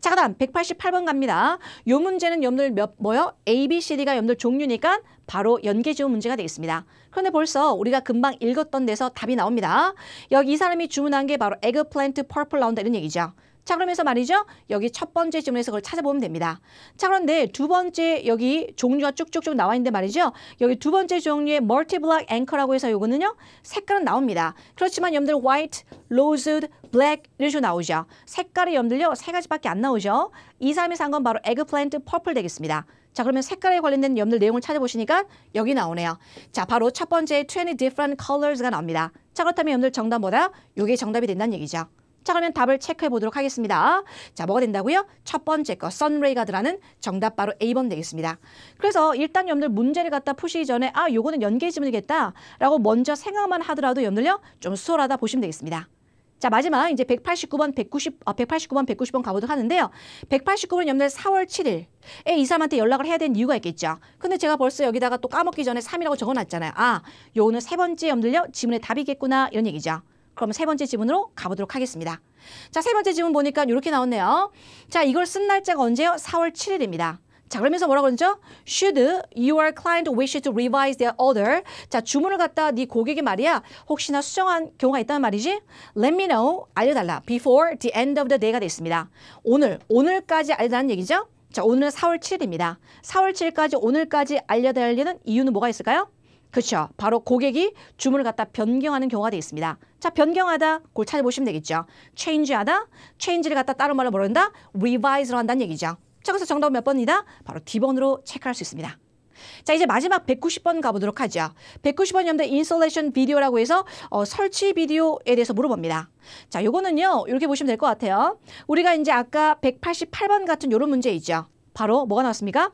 자 그다음 188번 갑니다. 요 문제는 염들 몇 뭐요? A, B, C, D가 염들 종류니까 바로 연계지문 문제가 되겠습니다. 그런데 벌써 우리가 금방 읽었던 데서 답이 나옵니다. 여기 이 사람이 주문한 게 바로 에그플랜트 퍼플 라운드 이런 얘기죠. 자 그러면서 말이죠. 여기 첫 번째 질문에서 그걸 찾아보면 됩니다. 자 그런데 두 번째 여기 종류가 쭉쭉쭉 나와 있는데 말이죠. 여기 두 번째 종류의 멀티블락 앵커라고 해서 요거는요. 색깔은 나옵니다. 그렇지만 여러분들 white, r o s e black 이런 식 나오죠. 색깔이 여러분들요. 세 가지밖에 안 나오죠. 이사에서한 건 바로 에그플랜트 퍼플 되겠습니다. 자 그러면 색깔에 관련된 여러분들 내용을 찾아보시니까 여기 나오네요. 자 바로 첫 번째 20 different colors가 나옵니다. 자 그렇다면 여러분들 정답보다 요게 정답이 된다는 얘기죠. 자 그러면 답을 체크해 보도록 하겠습니다. 자 뭐가 된다고요? 첫 번째 거 선레이 가드라는 정답 바로 A번 되겠습니다. 그래서 일단 여러분들 문제를 갖다 푸시기 전에 아 요거는 연계 질문이겠다 라고 먼저 생각만 하더라도 여러분들요 좀 수월하다 보시면 되겠습니다. 자 마지막 이제 189번, 190, 아, 189번, 190번 가보도록 하는데요. 189번 염날 4월 7일에 이 사람한테 연락을 해야 되는 이유가 있겠죠. 근데 제가 벌써 여기다가 또 까먹기 전에 3이라고 적어놨잖아요. 아, 요거는 세 번째 염들요 질문의 답이겠구나 이런 얘기죠. 그럼 세 번째 지문으로 가보도록 하겠습니다. 자, 세 번째 지문 보니까 이렇게 나왔네요. 자, 이걸 쓴 날짜가 언제요? 4월 7일입니다. 자, 그러면서 뭐라고 그러죠? Should your client wish to revise their order? 자, 주문을 갖다 네 고객이 말이야. 혹시나 수정한 경우가 있다는 말이지? Let me know. 알려달라. Before the end of the day가 되 있습니다. 오늘, 오늘까지 알려달라는 얘기죠? 자, 오늘은 4월 7일입니다. 4월 7일까지 오늘까지 알려달라는 이유는 뭐가 있을까요? 그렇죠. 바로 고객이 주문을 갖다 변경하는 경우가 되어 있습니다. 자, 변경하다 그걸 찾아보시면 되겠죠. change하다, change를 갖다 다른 말로 모른다, revise로 한다는 얘기죠. 자, 그래서 정답은 몇 번이다? 바로 D번으로 체크할 수 있습니다. 자 이제 마지막 190번 가보도록 하죠. 190번 연대 인솔레이션 비디오라고 해서 어, 설치 비디오에 대해서 물어봅니다. 자 요거는요 이렇게 보시면 될 것 같아요. 우리가 이제 아까 188번 같은 요런 문제 있죠. 바로 뭐가 나왔습니까?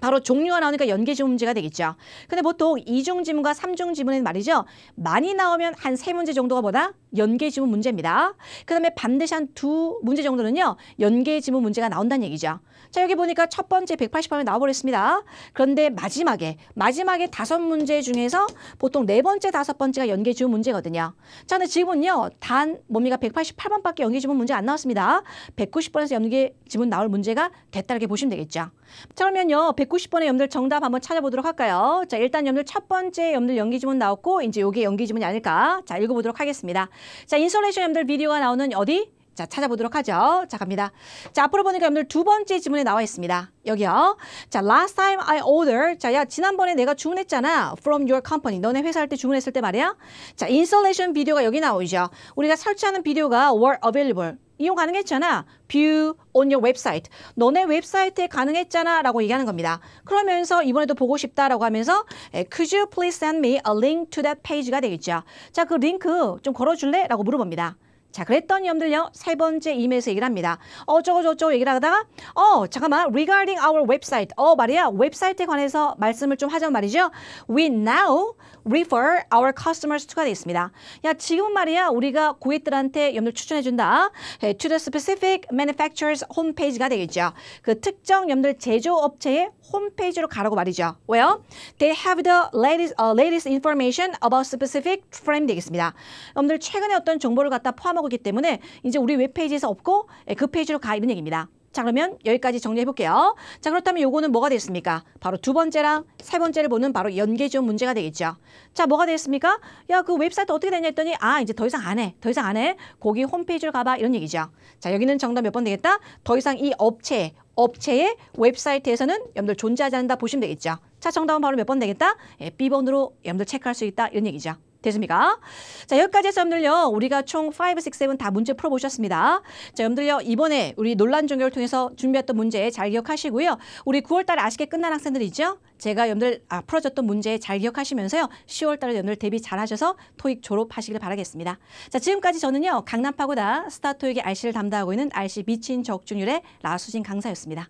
바로 종류가 나오니까 연계지문제가 되겠죠. 근데 보통 이중지문과삼중지문은 말이죠. 많이 나오면 한 세문제 정도가 뭐다? 연계지문 문제입니다. 그 다음에 반드시 한 두 문제 정도는요. 연계지문 문제가 나온다는 얘기죠. 자 여기 보니까 첫 번째 1 8 0번면 나와버렸습니다. 그런데 마지막에 마지막에 다섯 문제 중에서 보통 네 번째 다섯 번째가 연계 지문 문제거든요. 자 근데 지금은요 단 뭡니까 188번밖에 연계 지문 문제 안 나왔습니다. 190번에서 연계 지문 나올 문제가 됐다이렇게 보시면 되겠죠. 자 그러면요 190번의 염들 정답 한번 찾아보도록 할까요? 자 일단 염들 첫 번째 염들 연기 지문 나왔고 이제 요게 연기 지문이 아닐까 자 읽어보도록 하겠습니다. 자 인솔레이션 염들 비디오가 나오는 어디? 자, 찾아보도록 하죠. 자, 갑니다. 자, 앞으로 보니까 여러분들 두 번째 지문에 나와 있습니다. 여기요. 자, last time I order. 자, 야, 지난번에 내가 주문했잖아. from your company. 너네 회사 할때 주문했을 때 말이야. 자, installation 비디오가 여기 나오죠. 우리가 설치하는 비디오가 were available. 이용 가능했잖아. view on your website. 너네 웹사이트에 가능했잖아. 라고 얘기하는 겁니다. 그러면서 이번에도 보고 싶다라고 하면서 could you please send me a link to that page가 되겠죠. 자, 그 링크 좀 걸어줄래? 라고 물어봅니다. 자, 그랬던니여들요세 번째 이메일에서 얘기를 합니다. 어쩌고저쩌고 얘기를 하다가 어, 잠깐만. regarding our website. 어, 말이야. 웹사이트에 관해서 말씀을 좀 하자면 말이죠. we now refer our customers to가 되겠습니다 야, 지금 말이야. 우리가 고객들한테 염러분들 추천해 준다. 예, to the specific manufacturers 홈페이지가 되겠죠. 그 특정 염들 제조업체의 홈페이지로 가라고 말이죠. 왜요? They have the latest, uh, latest information about specific frame 되겠습니다. 여러분들 최근에 어떤 정보를 갖다 포함하고 거기 때문에 이제 우리 웹페이지에서 없고 예, 그 페이지로 가 이런 얘기입니다. 자 그러면 여기까지 정리해볼게요. 자 그렇다면 요거는 뭐가 되겠습니까? 바로 두 번째랑 세 번째를 보는 바로 연계지원 문제가 되겠죠. 자 뭐가 되겠습니까? 야 그 웹사이트 어떻게 되냐 했더니 아 이제 더 이상 안 해. 더 이상 안 해. 거기 홈페이지로 가봐 이런 얘기죠. 자 여기는 정답 몇 번 되겠다? 더 이상 이 업체 업체의 웹사이트에서는 여러분들 존재하지 않는다 보시면 되겠죠. 자 정답은 바로 몇 번 되겠다? 예, B번으로 여러분들 체크할 수 있다 이런 얘기죠. 됐습니까? 자, 여기까지 해서 여러분들요. 우리가 총 5, 6, 7 다 문제 풀어보셨습니다. 자, 여러분들요. 이번에 우리 논란 종결을 통해서 준비했던 문제 잘 기억하시고요. 우리 9월달 아쉽게 끝난 학생들이죠. 제가 여러분들 아, 풀어줬던 문제 잘 기억하시면서요. 10월달에 여러분들 대비 잘하셔서 토익 졸업하시길 바라겠습니다. 자, 지금까지 저는요. 강남파고다 스타토익의 RC를 담당하고 있는 RC 미친 적중률의 라수진 강사였습니다.